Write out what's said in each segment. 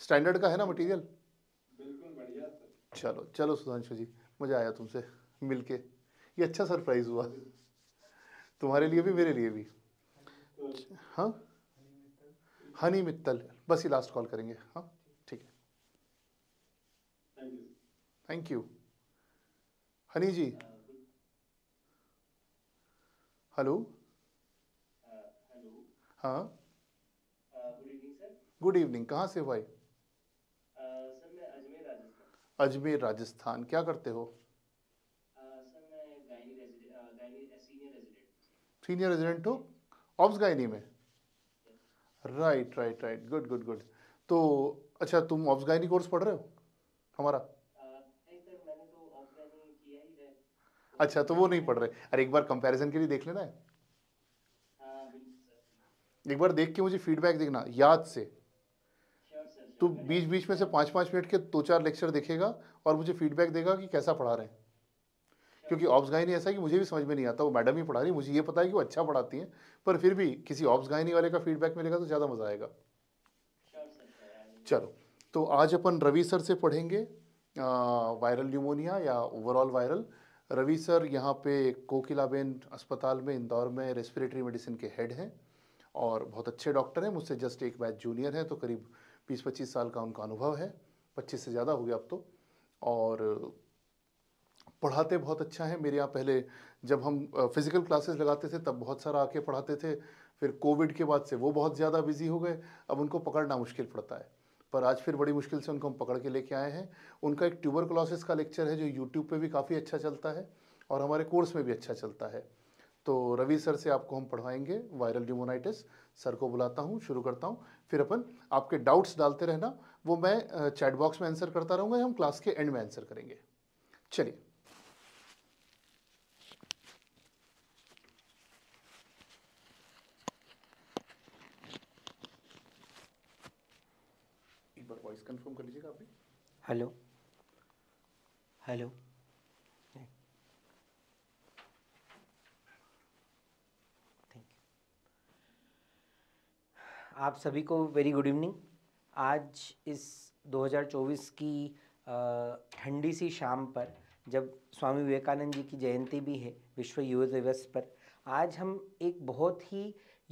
Standard का है ना मटेरियल चलो चलो सुधांशु जी मज़ा आया तुमसे मिलके ये अच्छा सरप्राइज़ हुआ तुम्हारे लिए भी मेरे लिए भी हाँ हनी मित्तल बस ये लास्ट कॉल करेंगे हाँ ठीक है thank you Honey ji hello uh, uh, हाँ गुड uh, इवनिंग कहाँ से भाई अजमेर राजस्थान क्या करते हो सीनियर रेजिडेंट हो ऑब्स गायनी में right right right good good good तो अच्छा तुम ऑब्स गायनी कोर्स पढ़ रहे हो हमारा अच्छा तो वो नहीं पढ़ रहे अरे एक बार कंपैरिजन के लिए देख लेना है हाँ, एक बार देख के मुझे फीडबैक देखना याद से तो बीच बीच में से पाँच पाँच मिनट के दो चार लेक्चर देखेगा और मुझे फीडबैक देगा कि कैसा पढ़ा रहे हैं क्योंकि ऑप्स गायनी ऐसा है कि मुझे भी समझ में नहीं आता वो मैडम ही पढ़ा रही मुझे ये पता है कि वो अच्छा पढ़ाती हैं पर फिर भी किसी ऑप्स गायनी वाले का फीडबैक मिलेगा तो ज़्यादा मज़ा आएगा चलो तो आज अपन रवि सर से पढ़ेंगे वायरल न्यूमोनिया या ओवरऑल वायरल रवि सर यहाँ पे कोकिलाबेन अस्पताल में इंदौर में रेस्पिरेटरी मेडिसिन के हेड हैं और बहुत अच्छे डॉक्टर हैं मुझसे जस्ट एक बैच जूनियर हैं तो करीब बीस पच्चीस साल का उनका अनुभव है पच्चीस से ज़्यादा हो गया अब तो और पढ़ाते बहुत अच्छा है मेरे यहाँ पहले जब हम फिज़िकल क्लासेस लगाते थे तब बहुत सारा आके पढ़ाते थे फिर कोविड के बाद से वो बहुत ज़्यादा बिजी हो गए अब उनको पकड़ना मुश्किल पड़ता है पर आज फिर बड़ी मुश्किल से उनको हम पकड़ के लेके आए हैं उनका एक ट्यूबर क्लासेस का लेक्चर है जो यूट्यूब पर भी काफ़ी अच्छा चलता है और हमारे कोर्स में भी अच्छा चलता है तो रवि सर से आपको हम पढ़वाएंगे वायरल न्यूमोनाइटिस सर को बुलाता हूँ शुरू करता हूँ फिर अपन आपके डाउट्स डालते रहना वो मैं चैट बॉक्स में आंसर करता रहूँगा हम क्लास के एंड में आंसर करेंगे चलिए एक बार वॉइस कंफर्म कर लीजिएगा हेलो हेलो आप सभी को वेरी गुड इवनिंग आज इस 2024 की ठंडी सी शाम पर जब स्वामी विवेकानंद जी की जयंती भी है विश्व युवा दिवस पर आज हम एक बहुत ही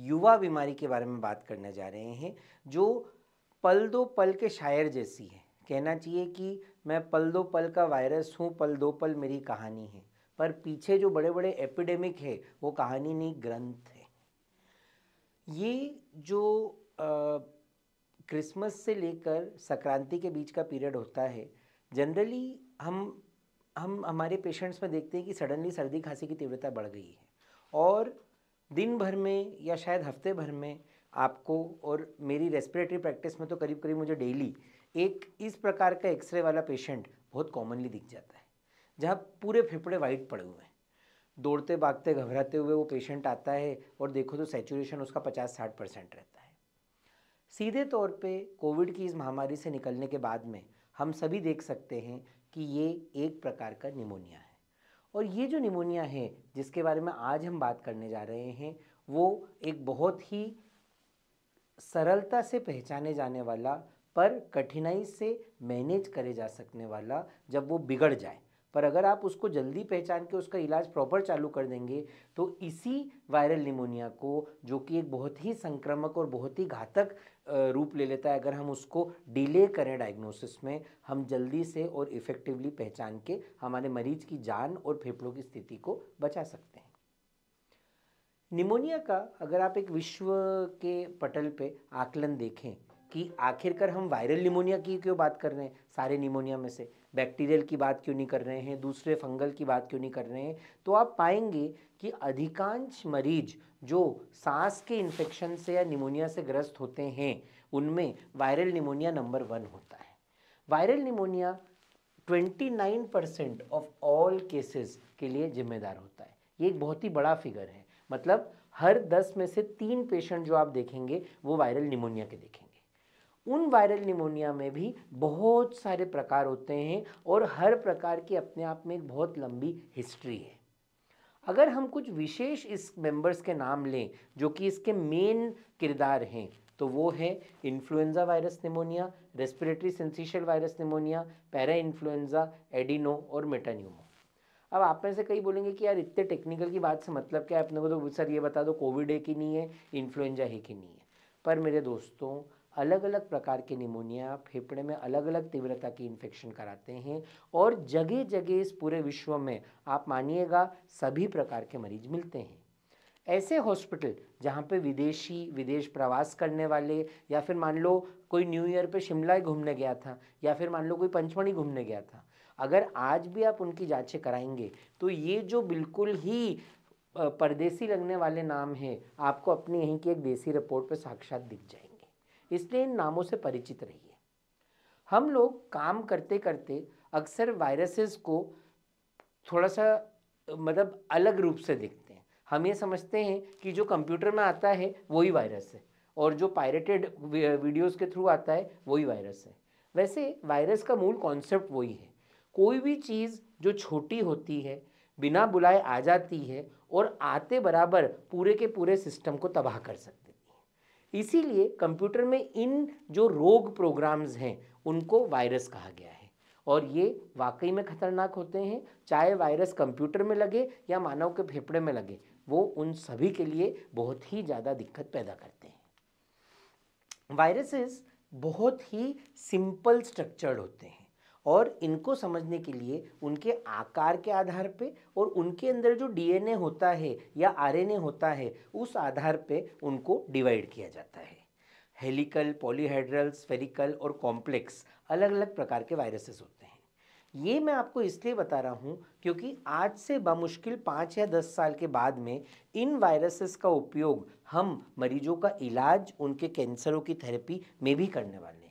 युवा बीमारी के बारे में बात करने जा रहे हैं जो पल दो पल के शायर जैसी है कहना चाहिए कि मैं पल दो पल का वायरस हूँ पल दो पल मेरी कहानी है पर पीछे जो बड़े बड़े एपिडेमिक है वो कहानी नहीं ग्रंथ ये जो क्रिसमस से लेकर संक्रांति के बीच का पीरियड होता है जनरली हम हम हमारे पेशेंट्स में देखते हैं कि सडनली सर्दी खांसी की तीव्रता बढ़ गई है और दिन भर में या शायद हफ्ते भर में आपको और मेरी रेस्पिरेटरी प्रैक्टिस में तो करीब करीब मुझे डेली एक इस प्रकार का एक्सरे वाला पेशेंट बहुत कॉमनली दिख जाता है जहाँ पूरे फेफड़े वाइट पड़े हुए हैं दौड़ते भागते घबराते हुए वो पेशेंट आता है और देखो तो सेचुरेशन उसका पचास साठ परसेंट रहता है सीधे तौर पे कोविड की इस महामारी से निकलने के बाद में हम सभी देख सकते हैं कि ये एक प्रकार का निमोनिया है और ये जो निमोनिया है जिसके बारे में आज हम बात करने जा रहे हैं वो एक बहुत ही सरलता से पहचाने जाने वाला पर कठिनाई से मैनेज करे जा सकने वाला जब वो बिगड़ जाए पर अगर आप उसको जल्दी पहचान के उसका इलाज प्रॉपर चालू कर देंगे तो इसी वायरल निमोनिया को जो कि एक बहुत ही संक्रामक और बहुत ही घातक रूप ले लेता है अगर हम उसको डिले करें डायग्नोसिस में हम जल्दी से और इफ़ेक्टिवली पहचान के हमारे मरीज की जान और फेफड़ों की स्थिति को बचा सकते हैं निमोनिया का अगर आप एक विश्व के पटल पे आकलन देखें कि आखिरकार हम वायरल निमोनिया की क्यों बात कर रहे हैं सारे निमोनिया में से बैक्टीरियल की बात क्यों नहीं कर रहे हैं दूसरे फंगल की बात क्यों नहीं कर रहे हैं तो आप पाएंगे कि अधिकांश मरीज जो सांस के इन्फेक्शन से या निमोनिया से ग्रस्त होते हैं उनमें वायरल निमोनिया नंबर वन होता है viral pneumonia 29 percent of all cases के लिए जिम्मेदार होता है ये एक बहुत ही बड़ा फिगर है मतलब हर 10 में से तीन पेशेंट जो आप देखेंगे वो वायरल निमोनिया के देखेंगे उन वायरल निमोनिया में भी बहुत सारे प्रकार होते हैं और हर प्रकार की अपने आप में एक बहुत लंबी हिस्ट्री है अगर हम कुछ विशेष इस मेंबर्स के नाम लें जो कि इसके मेन किरदार हैं तो वो है influenza virus pneumonia respiratory syncytial virus pneumonia parainfluenza adeno और मेटान्यूमो अब आप में से कई बोलेंगे कि यार इतने टेक्निकल की बात से मतलब क्या है अपने को तो सर ये बता दो कोविड है कि नहीं है इन्फ्लुएंजा है कि नहीं है पर मेरे दोस्तों अलग अलग प्रकार के निमोनिया फेफड़े में अलग अलग तीव्रता की इन्फेक्शन कराते हैं और जगह जगह इस पूरे विश्व में आप मानिएगा सभी प्रकार के मरीज मिलते हैं ऐसे हॉस्पिटल जहाँ पे विदेशी विदेश प्रवास करने वाले या फिर मान लो कोई न्यू ईयर पे शिमला घूमने गया था या फिर मान लो कोई पंचमढ़ी घूमने गया था अगर आज भी आप उनकी जांचें कराएंगे तो ये जो बिल्कुल ही परदेसी लगने वाले नाम हैं आपको अपनी यहीं की एक देसी रिपोर्ट पर साक्षात दिख जाएंगे इसलिए इन नामों से परिचित रहिए हम लोग काम करते करते अक्सर वायरसेस को थोड़ा सा मतलब अलग रूप से देखते हैं हम ये समझते हैं कि जो कंप्यूटर में आता है वही वायरस है और जो पायरेटेड वीडियोस के थ्रू आता है वही वायरस है वैसे वायरस का मूल कॉन्सेप्ट वही है कोई भी चीज़ जो छोटी होती है बिना बुलाए आ जाती है और आते बराबर पूरे के पूरे सिस्टम को तबाह कर सकती है इसीलिए कंप्यूटर में इन जो रोग प्रोग्राम्स हैं उनको वायरस कहा गया है और ये वाकई में खतरनाक होते हैं चाहे वायरस कंप्यूटर में लगे या मानव के फेफड़े में लगे वो उन सभी के लिए बहुत ही ज़्यादा दिक्कत पैदा करते हैं वायरसेस बहुत ही सिंपल स्ट्रक्चर्ड होते हैं और इनको समझने के लिए उनके आकार के आधार पे और उनके अंदर जो डीएनए होता है या आरएनए होता है उस आधार पे उनको डिवाइड किया जाता है हेलिकल पॉलीहाइड्रल स्फेरिकल और कॉम्प्लेक्स अलग अलग प्रकार के वायरसेस होते हैं ये मैं आपको इसलिए बता रहा हूँ क्योंकि आज से बामुश्किल पाँच या दस साल के बाद में इन वायरसेस का उपयोग हम मरीजों का इलाज उनके कैंसरों की थेरेपी में भी करने वाले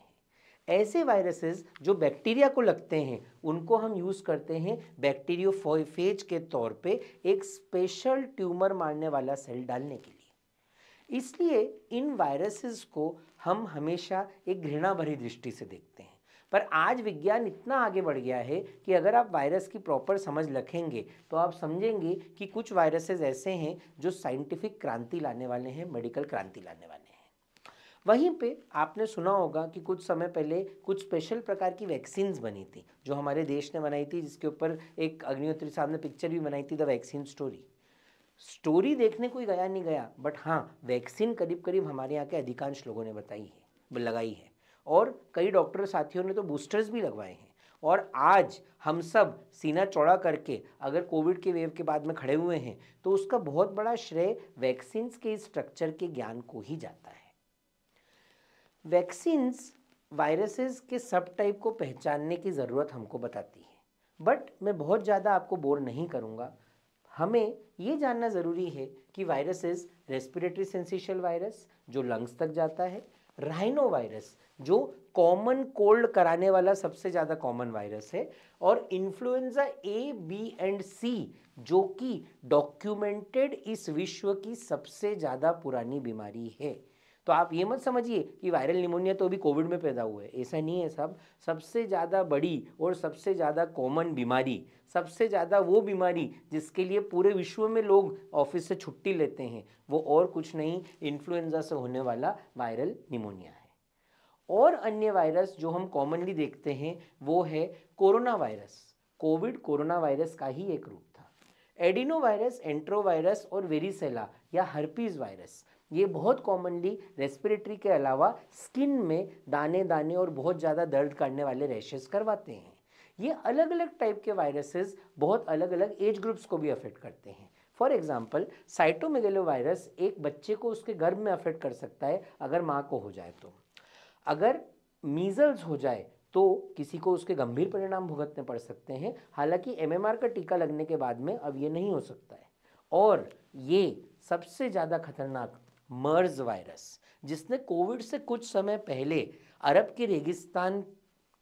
ऐसे वायरसेस जो बैक्टीरिया को लगते हैं उनको हम यूज़ करते हैं बैक्टीरियोफेज के तौर पे एक स्पेशल ट्यूमर मारने वाला सेल डालने के लिए इसलिए इन वायरसेस को हम हमेशा एक घृणा भरी दृष्टि से देखते हैं पर आज विज्ञान इतना आगे बढ़ गया है कि अगर आप वायरस की प्रॉपर समझ रखेंगे तो आप समझेंगे कि कुछ वायरसेस ऐसे हैं जो साइंटिफिक क्रांति लाने वाले हैं मेडिकल क्रांति लाने वाले हैं वहीं पे आपने सुना होगा कि कुछ समय पहले कुछ स्पेशल प्रकार की वैक्सीन्स बनी थी जो हमारे देश ने बनाई थी जिसके ऊपर एक अग्निहोत्री साहब ने पिक्चर भी बनाई थी द वैक्सीन स्टोरी स्टोरी देखने कोई गया नहीं गया बट हाँ वैक्सीन करीब करीब हमारे यहाँ के अधिकांश लोगों ने बताई है लगाई है और कई डॉक्टर साथियों ने तो बूस्टर्स भी लगवाए हैं और आज हम सब सीना चौड़ा करके अगर कोविड के वेव के बाद में खड़े हुए हैं तो उसका बहुत बड़ा श्रेय वैक्सीन्स के इस स्ट्रक्चर के ज्ञान को ही जाता है वैक्सीन्स वायरसेस के सब टाइप को पहचानने की ज़रूरत हमको बताती है बट मैं बहुत ज़्यादा आपको बोर नहीं करूँगा हमें ये जानना ज़रूरी है कि वायरसेस रेस्पिरेटरी सेंसेशल वायरस जो लंग्स तक जाता है राइनो वायरस जो कॉमन कोल्ड कराने वाला सबसे ज़्यादा कॉमन वायरस है और influenza A B and C जो कि डॉक्यूमेंटेड इस विश्व की सबसे ज़्यादा पुरानी बीमारी है तो आप ये मत समझिए कि वायरल निमोनिया तो अभी कोविड में पैदा हुआ है ऐसा नहीं है सब सबसे ज़्यादा बड़ी और सबसे ज़्यादा कॉमन बीमारी सबसे ज़्यादा वो बीमारी जिसके लिए पूरे विश्व में लोग ऑफिस से छुट्टी लेते हैं वो और कुछ नहीं इन्फ्लुएंजा से होने वाला वायरल निमोनिया है और अन्य वायरस जो हम कॉमनली देखते हैं वो है coronavirus COVID coronavirus का ही एक रूप था एडिनो वायरस एंट्रोवायरस और वेरिसेला या हर्पीज वायरस ये बहुत कॉमनली रेस्पिरेटरी के अलावा स्किन में दाने दाने और बहुत ज़्यादा दर्द करने वाले रैशेज़ करवाते हैं ये अलग अलग टाइप के वायरसेस बहुत अलग अलग एज ग्रुप्स को भी अफेक्ट करते हैं फॉर एग्जाम्पल साइटोमेगेलो वायरस एक बच्चे को उसके गर्भ में अफेक्ट कर सकता है अगर माँ को हो जाए तो अगर मीजल्स हो जाए तो किसी को उसके गंभीर परिणाम भुगतने पड़ सकते हैं हालांकि एमएमआर का टीका लगने के बाद में अब ये नहीं हो सकता है और ये सबसे ज़्यादा खतरनाक मर्ज वायरस जिसने कोविड से कुछ समय पहले अरब के रेगिस्तान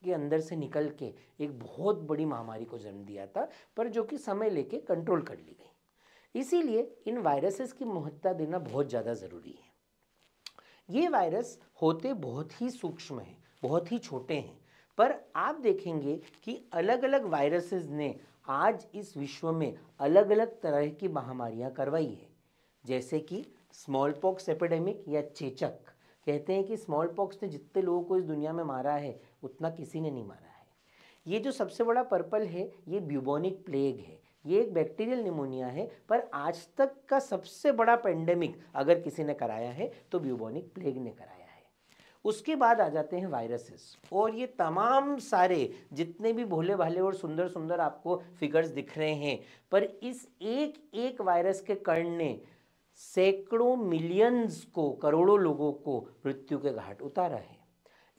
के अंदर से निकल के एक बहुत बड़ी महामारी को जन्म दिया था पर जो कि समय लेके कंट्रोल कर ली गई इसीलिए इन वायरसेस की महत्ता देना बहुत ज़्यादा ज़रूरी है ये वायरस होते बहुत ही सूक्ष्म हैं बहुत ही छोटे हैं पर आप देखेंगे कि अलग अलग वायरसेस ने आज इस विश्व में अलग अलग तरह की महामारियाँ करवाई है जैसे कि स्मॉल पॉक्स एपिडेमिक या चेचक कहते हैं कि स्मॉल पॉक्स ने जितने लोगों को इस दुनिया में मारा है उतना किसी ने नहीं मारा है ये जो सबसे बड़ा पर्पल है ये ब्यूबोनिक प्लेग है ये एक बैक्टीरियल निमोनिया है पर आज तक का सबसे बड़ा पेंडेमिक अगर किसी ने कराया है तो ब्यूबोनिक प्लेग ने कराया है उसके बाद आ जाते हैं वायरसेस और ये तमाम सारे जितने भी भोले भाले और सुंदर सुंदर आपको फिगर्स दिख रहे हैं पर इस एक एक वायरस के कण ने सैकड़ों मिलियंस को करोड़ों लोगों को मृत्यु के घाट उतारा है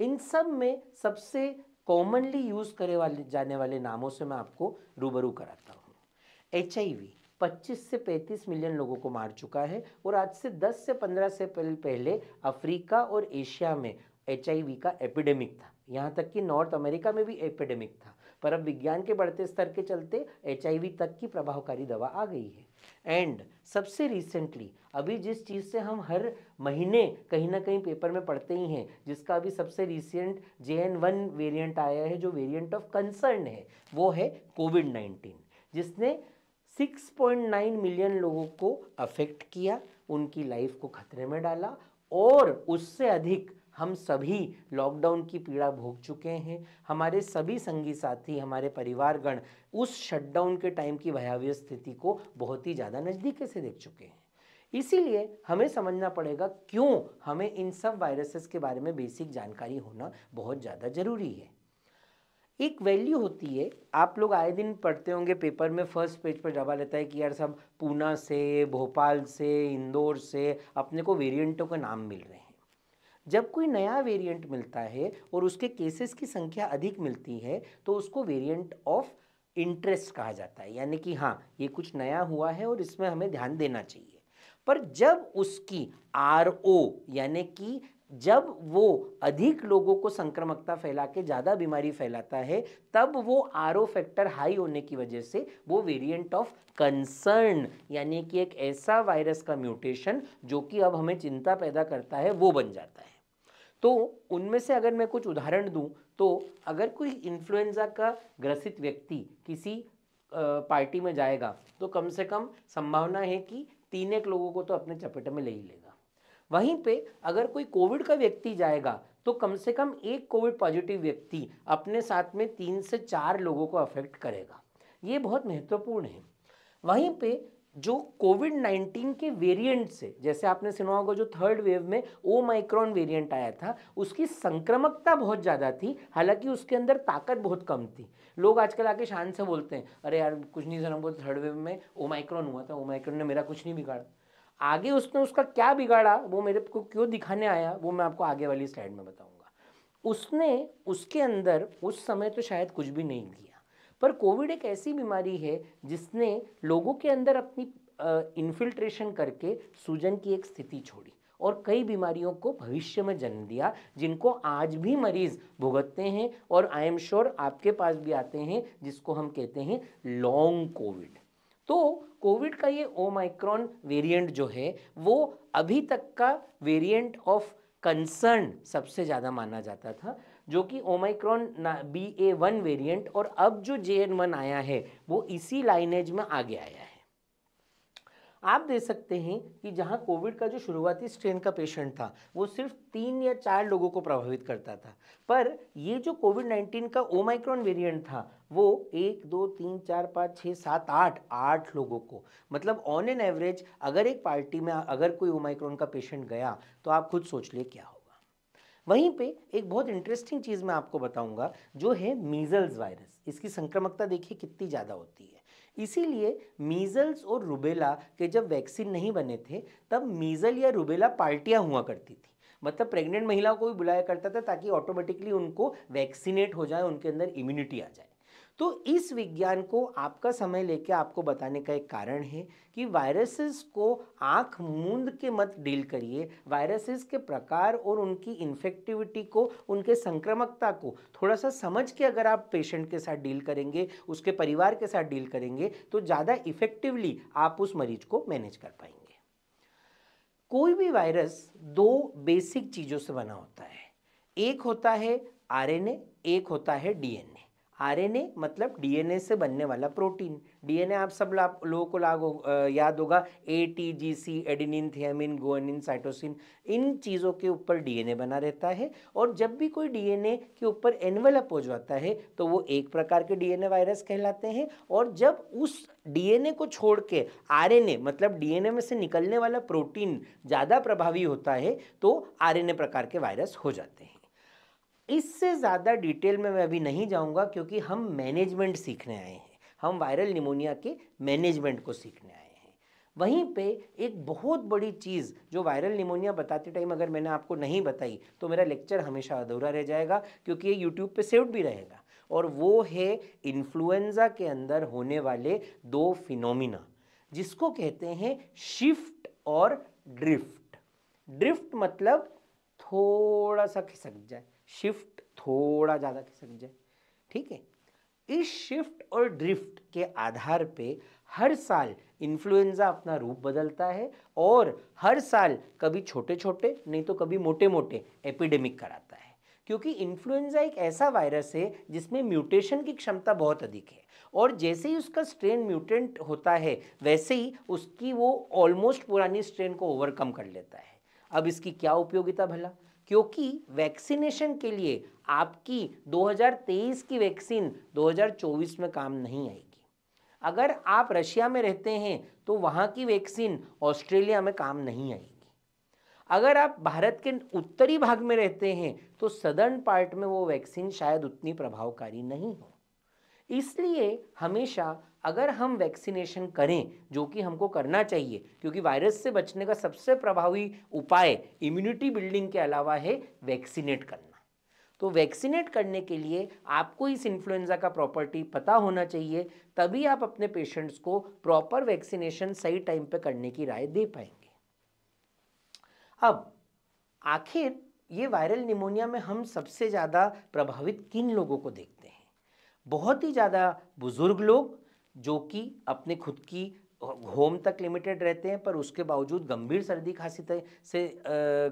इन सब में सबसे कॉमनली यूज़ करे वाले जाने वाले नामों से मैं आपको रूबरू कराता हूँ एच 25 से 35 मिलियन लोगों को मार चुका है और आज से 10 से 15 से पहले अफ्रीका और एशिया में एच का एपिडेमिक था यहाँ तक कि नॉर्थ अमेरिका में भी एपिडेमिक था पर अब विज्ञान के बढ़ते स्तर के चलते एच तक की प्रभावकारी दवा आ गई है एंड सबसे रिसेंटली अभी जिस चीज़ से हम हर महीने कहीं ना कहीं पेपर में पढ़ते ही हैं जिसका अभी सबसे recent J N one variant आया है जो वेरियंट ऑफ कंसर्न है वो है कोविड नाइन्टीन जिसने 6.9 मिलियन लोगों को अफेक्ट किया उनकी लाइफ को खतरे में डाला और उससे अधिक हम सभी लॉकडाउन की पीड़ा भोग चुके हैं हमारे सभी संगी साथी हमारे परिवारगण उस शटडाउन के टाइम की भयावह स्थिति को बहुत ही ज़्यादा नज़दीके से देख चुके हैं इसीलिए हमें समझना पड़ेगा क्यों हमें इन सब वायरसेस के बारे में बेसिक जानकारी होना बहुत ज़्यादा ज़रूरी है एक वैल्यू होती है आप लोग आए दिन पढ़ते होंगे पेपर में फर्स्ट पेज पर जवाब रहता है कि यार सब पूना से भोपाल से इंदौर से अपने को वेरिएंटों के नाम मिल रहे हैं जब कोई नया वेरिएंट मिलता है और उसके केसेस की संख्या अधिक मिलती है तो उसको वेरिएंट ऑफ इंटरेस्ट कहा जाता है यानी कि हाँ ये कुछ नया हुआ है और इसमें हमें ध्यान देना चाहिए पर जब उसकी आर ओ यानी कि जब वो अधिक लोगों को संक्रमकता फैला के ज़्यादा बीमारी फैलाता है तब वो आर ओ फैक्टर हाई होने की वजह से वो वेरिएंट ऑफ कंसर्न यानी कि एक ऐसा वायरस का म्यूटेशन जो कि अब हमें चिंता पैदा करता है वो बन जाता है तो उनमें से अगर मैं कुछ उदाहरण दूं तो अगर कोई इन्फ्लुएंजा का ग्रसित व्यक्ति किसी पार्टी में जाएगा तो कम से कम संभावना है कि तीन एक लोगों को तो अपने चपेट में ले ही लेगा वहीं पे अगर कोई कोविड का व्यक्ति जाएगा तो कम से कम एक कोविड पॉजिटिव व्यक्ति अपने साथ में तीन से चार लोगों को अफेक्ट करेगा ये बहुत महत्वपूर्ण है वहीं पे जो कोविड नाइन्टीन के वेरिएंट से जैसे आपने सुना होगा जो थर्ड वेव में ओ माइक्रॉन वेरिएंट आया था उसकी संक्रमकता बहुत ज़्यादा थी हालांकि उसके अंदर ताकत बहुत कम थी लोग आजकल आके शान से बोलते हैं अरे यार कुछ नहीं सुना थर्ड वेव में ओ माइक्रॉन हुआ था ओ माइक्रॉन ने मेरा कुछ नहीं बिगाड़ा आगे उसने उसका क्या बिगाड़ा वो मेरे को क्यों दिखाने आया वो मैं आपको आगे वाली स्लाइड में बताऊंगा उसने उसके अंदर उस समय तो शायद कुछ भी नहीं दिया पर कोविड एक ऐसी बीमारी है जिसने लोगों के अंदर अपनी इन्फिल्ट्रेशन करके सूजन की एक स्थिति छोड़ी और कई बीमारियों को भविष्य में जन्म दिया जिनको आज भी मरीज भुगतते हैं और आई एम श्योर आपके पास भी आते हैं जिसको हम कहते हैं लॉन्ग कोविड तो कोविड का ये ओमाइक्रॉन वेरिएंट जो है वो अभी तक का वेरिएंट ऑफ कंसर्न सबसे ज़्यादा माना जाता था जो कि Omicron B A one variant और अब जो जे एन वन आया है वो इसी लाइनेज में आगे आया है आप दे सकते हैं कि जहां कोविड का जो शुरुआती स्ट्रेन का पेशेंट था वो सिर्फ तीन या चार लोगों को प्रभावित करता था पर ये जो कोविड नाइन्टीन का ओमाइक्रॉन वेरिएंट था वो एक दो तीन चार पाँच छः सात आठ आठ लोगों को मतलब ऑन एन एवरेज अगर एक पार्टी में अगर कोई ओमाइक्रॉन का पेशेंट गया तो आप खुद सोच लिए क्या होगा वहीं पे एक बहुत इंटरेस्टिंग चीज़ मैं आपको बताऊंगा जो है मीज़ल्स वायरस इसकी संक्रमकता देखिए कितनी ज़्यादा होती है इसीलिए मीज़ल्स और रुबेला के जब वैक्सीन नहीं बने थे तब मीज़ल या रुबेला पार्टियाँ हुआ करती थी मतलब प्रेग्नेंट महिलाओं को भी बुलाया करता था ताकि ऑटोमेटिकली उनको वैक्सीनेट हो जाए उनके अंदर इम्यूनिटी आ जाए तो इस विज्ञान को आपका समय लेके आपको बताने का एक कारण है कि वायरसेस को आँख मूंद के मत डील करिए वायरसेस के प्रकार और उनकी इन्फेक्टिविटी को उनके संक्रमकता को थोड़ा सा समझ के अगर आप पेशेंट के साथ डील करेंगे उसके परिवार के साथ डील करेंगे तो ज़्यादा इफ़ेक्टिवली आप उस मरीज को मैनेज कर पाएंगे कोई भी वायरस दो बेसिक चीज़ों से बना होता है एक होता है आरएनए एक होता है डीएनए आरएनए मतलब डीएनए से बनने वाला प्रोटीन डीएनए आप सब ला लोगों को लागो याद होगा A T G C adenine thymine guanine cytosine इन चीज़ों के ऊपर डीएनए बना रहता है और जब भी कोई डीएनए के ऊपर एनवेलप हो जाता है तो वो एक प्रकार के डीएनए वायरस कहलाते हैं और जब उस डीएनए को छोड़ के ए मतलब डीएनए में से निकलने वाला प्रोटीन ज़्यादा प्रभावी होता है तो ए प्रकार के वायरस हो जाते हैं इससे ज़्यादा डिटेल में मैं अभी नहीं जाऊँगा क्योंकि हम मैनेजमेंट सीखने आए हैं हम वायरल निमोनिया के मैनेजमेंट को सीखने आए हैं वहीं पे एक बहुत बड़ी चीज़ जो वायरल निमोनिया बताते टाइम अगर मैंने आपको नहीं बताई तो मेरा लेक्चर हमेशा अधूरा रह जाएगा क्योंकि ये यूट्यूब पे सेव्ड भी रहेगा और वो है इन्फ्लुएंजा के अंदर होने वाले दो फिनोमिना जिसको कहते हैं शिफ्ट और ड्रिफ्ट ड्रिफ्ट मतलब थोड़ा सा खिसक जाए शिफ्ट थोड़ा ज़्यादा खिसक जाए ठीक है इस शिफ्ट और ड्रिफ्ट के आधार पे हर साल इन्फ्लुएंजा अपना रूप बदलता है और हर साल कभी छोटे छोटे नहीं तो कभी मोटे मोटे एपिडेमिक कराता है क्योंकि इन्फ्लुएंजा एक ऐसा वायरस है जिसमें म्यूटेशन की क्षमता बहुत अधिक है और जैसे ही उसका स्ट्रेन म्यूटेंट होता है वैसे ही उसकी वो ऑलमोस्ट पुरानी स्ट्रेन को ओवरकम कर लेता है अब इसकी क्या उपयोगिता भला क्योंकि वैक्सीनेशन के लिए आपकी 2023 की वैक्सीन 2024 में काम नहीं आएगी अगर आप रशिया में रहते हैं तो वहाँ की वैक्सीन ऑस्ट्रेलिया में काम नहीं आएगी अगर आप भारत के उत्तरी भाग में रहते हैं तो सदर्न पार्ट में वो वैक्सीन शायद उतनी प्रभावकारी नहीं हो इसलिए हमेशा अगर हम वैक्सीनेशन करें जो कि हमको करना चाहिए क्योंकि वायरस से बचने का सबसे प्रभावी उपाय इम्यूनिटी बिल्डिंग के अलावा है वैक्सीनेट करना तो वैक्सीनेट करने के लिए आपको इस इन्फ्लुएंज़ा का प्रॉपर्टी पता होना चाहिए तभी आप अपने पेशेंट्स को प्रॉपर वैक्सीनेशन सही टाइम पर करने की राय दे पाएंगे अब आखिर ये वायरल निमोनिया में हम सबसे ज़्यादा प्रभावित किन लोगों को देखते हैं बहुत ही ज़्यादा बुज़ुर्ग लोग जो कि अपने खुद की होम तक लिमिटेड रहते हैं पर उसके बावजूद गंभीर सर्दी खांसी से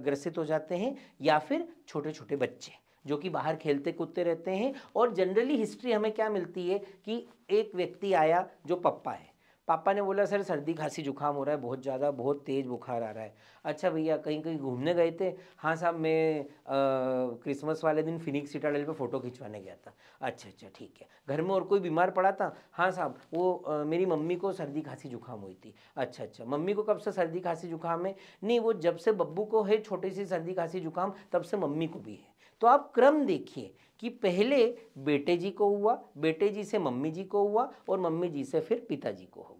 ग्रसित हो जाते हैं या फिर छोटे छोटे बच्चे जो कि बाहर खेलते कूदते रहते हैं और जनरली हिस्ट्री हमें क्या मिलती है कि एक व्यक्ति आया जो पप्पा है पापा ने बोला सर सर्दी खांसी जुकाम हो रहा है बहुत ज़्यादा बहुत तेज़ बुखार आ रहा है अच्छा भैया कहीं कहीं घूमने गए थे हाँ साहब मैं क्रिसमस वाले दिन फिनिक्स सिटाडल पे फ़ोटो खिंचवाने गया था अच्छा अच्छा ठीक है घर में और कोई बीमार पड़ा था हाँ साहब वो आ, मेरी मम्मी को सर्दी खांसी जुकाम हुई थी अच्छा अच्छा मम्मी को कब से सर्दी खांसी जुकाम है नहीं वो जब से बब्बू को है छोटी सी सर्दी खांसी जुकाम तब से मम्मी को भी है तो आप क्रम देखिए कि पहले बेटे जी को हुआ बेटे जी से मम्मी जी को हुआ और मम्मी जी से फिर पिताजी को हुआ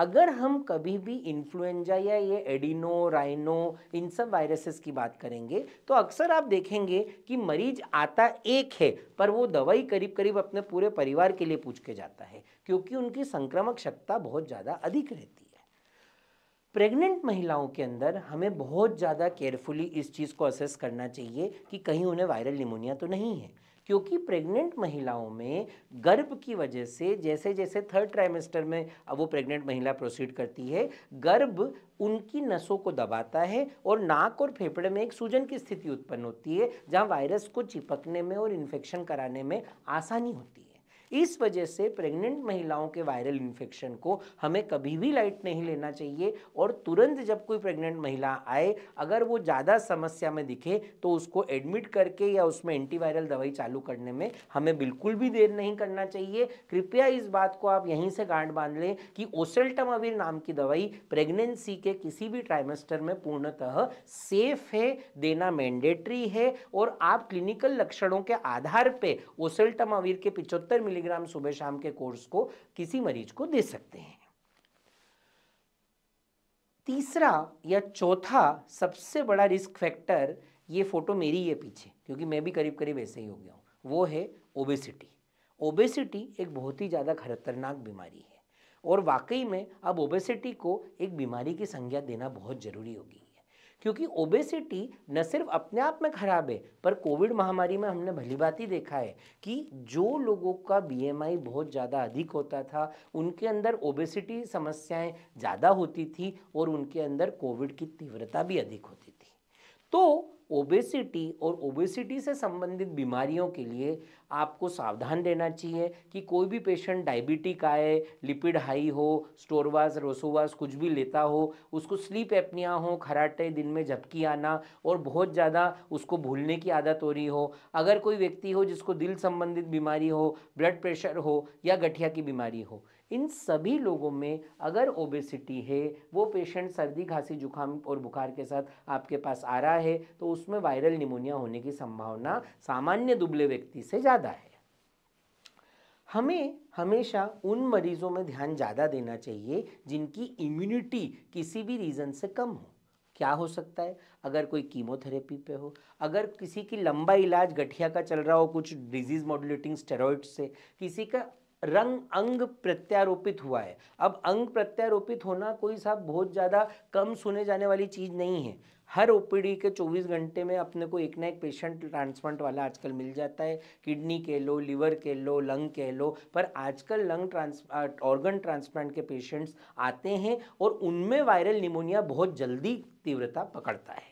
अगर हम कभी भी इन्फ्लुएंजा या ये एडिनो राइनो इन सब वायरसेस की बात करेंगे तो अक्सर आप देखेंगे कि मरीज आता एक है पर वो दवाई करीब करीब अपने पूरे परिवार के लिए पूछ के जाता है क्योंकि उनकी संक्रामक क्षमता बहुत ज़्यादा अधिक रहती है प्रेग्नेंट महिलाओं के अंदर हमें बहुत ज़्यादा केयरफुली इस चीज़ को असेस करना चाहिए कि कहीं उन्हें वायरल निमोनिया तो नहीं है क्योंकि प्रेग्नेंट महिलाओं में गर्भ की वजह से जैसे जैसे थर्ड ट्राइमेस्टर में अब वो प्रेग्नेंट महिला प्रोसीड करती है गर्भ उनकी नसों को दबाता है और नाक और फेफड़े में एक सूजन की स्थिति उत्पन्न होती है जहाँ वायरस को चिपकने में और इन्फेक्शन कराने में आसानी होती है इस वजह से प्रेग्नेंट महिलाओं के वायरल इन्फेक्शन को हमें कभी भी लाइट नहीं लेना चाहिए और तुरंत जब कोई प्रेग्नेंट महिला आए अगर वो ज़्यादा समस्या में दिखे तो उसको एडमिट करके या उसमें एंटीवायरल दवाई चालू करने में हमें बिल्कुल भी देर नहीं करना चाहिए कृपया इस बात को आप यहीं से गांठ बांध लें कि ओसेल्टमाविर नाम की दवाई प्रेग्नेंसी के किसी भी ट्राइमेस्टर में पूर्णतः सेफ है देना मैंडेटरी है और आप क्लिनिकल लक्षणों के आधार पर ओसेल्टमाविर के पिचहत्तर मिली मिलीग्राम सुबह शाम के कोर्स को किसी मरीज को दे सकते हैं तीसरा या चौथा सबसे बड़ा रिस्क फैक्टर ये फ़ोटो मेरी है पीछे क्योंकि मैं भी करीब करीब ऐसे ही हो गया हूँ वो है ओबेसिटी ओबेसिटी एक बहुत ही ज़्यादा खतरनाक बीमारी है और वाकई में अब ओबेसिटी को एक बीमारी की संज्ञा देना बहुत ज़रूरी होगी क्योंकि ओबेसिटी न सिर्फ अपने आप में ख़राब है पर कोविड महामारी में हमने भली बात ही देखा है कि जो लोगों का बीएमआई बहुत ज़्यादा अधिक होता था उनके अंदर ओबेसिटी समस्याएं ज़्यादा होती थी और उनके अंदर कोविड की तीव्रता भी अधिक होती थी तो ओबेसिटी और ओबेसिटी से संबंधित बीमारियों के लिए आपको सावधान रहना चाहिए कि कोई भी पेशेंट डायबिटिक आए लिपिड हाई हो स्टोरवास रोसोवास कुछ भी लेता हो उसको स्लीप एपनिया हो खराटे दिन में झपकी आना और बहुत ज़्यादा उसको भूलने की आदत हो रही हो अगर कोई व्यक्ति हो जिसको दिल संबंधित बीमारी हो ब्लड प्रेशर हो या गठिया की बीमारी हो इन सभी लोगों में अगर ओबेसिटी है वो पेशेंट सर्दी खांसी जुकाम और बुखार के साथ आपके पास आ रहा है तो उसमें वायरल निमोनिया होने की संभावना सामान्य दुबले व्यक्ति से ज़्यादा है हमें हमेशा उन मरीज़ों में ध्यान ज़्यादा देना चाहिए जिनकी इम्यूनिटी किसी भी रीज़न से कम हो क्या हो सकता है अगर कोई कीमोथेरेपी पे हो अगर किसी की लंबा इलाज गठिया का चल रहा हो कुछ डिजीज़ मॉड्यूलेटिंग स्टेरॉइड से किसी का रंग अंग प्रत्यारोपित हुआ है अब अंग प्रत्यारोपित होना कोई साहब बहुत ज़्यादा कम सुने जाने वाली चीज़ नहीं है हर ओपीडी के 24 घंटे में अपने को एक ना एक पेशेंट ट्रांसप्लांट वाला आजकल मिल जाता है किडनी के लो लिवर के लो लंग के लो पर आजकल लंग ट्रांस ऑर्गन ट्रांसप्लांट के पेशेंट्स आते हैं और उनमें वायरल निमोनिया बहुत जल्दी तीव्रता पकड़ता है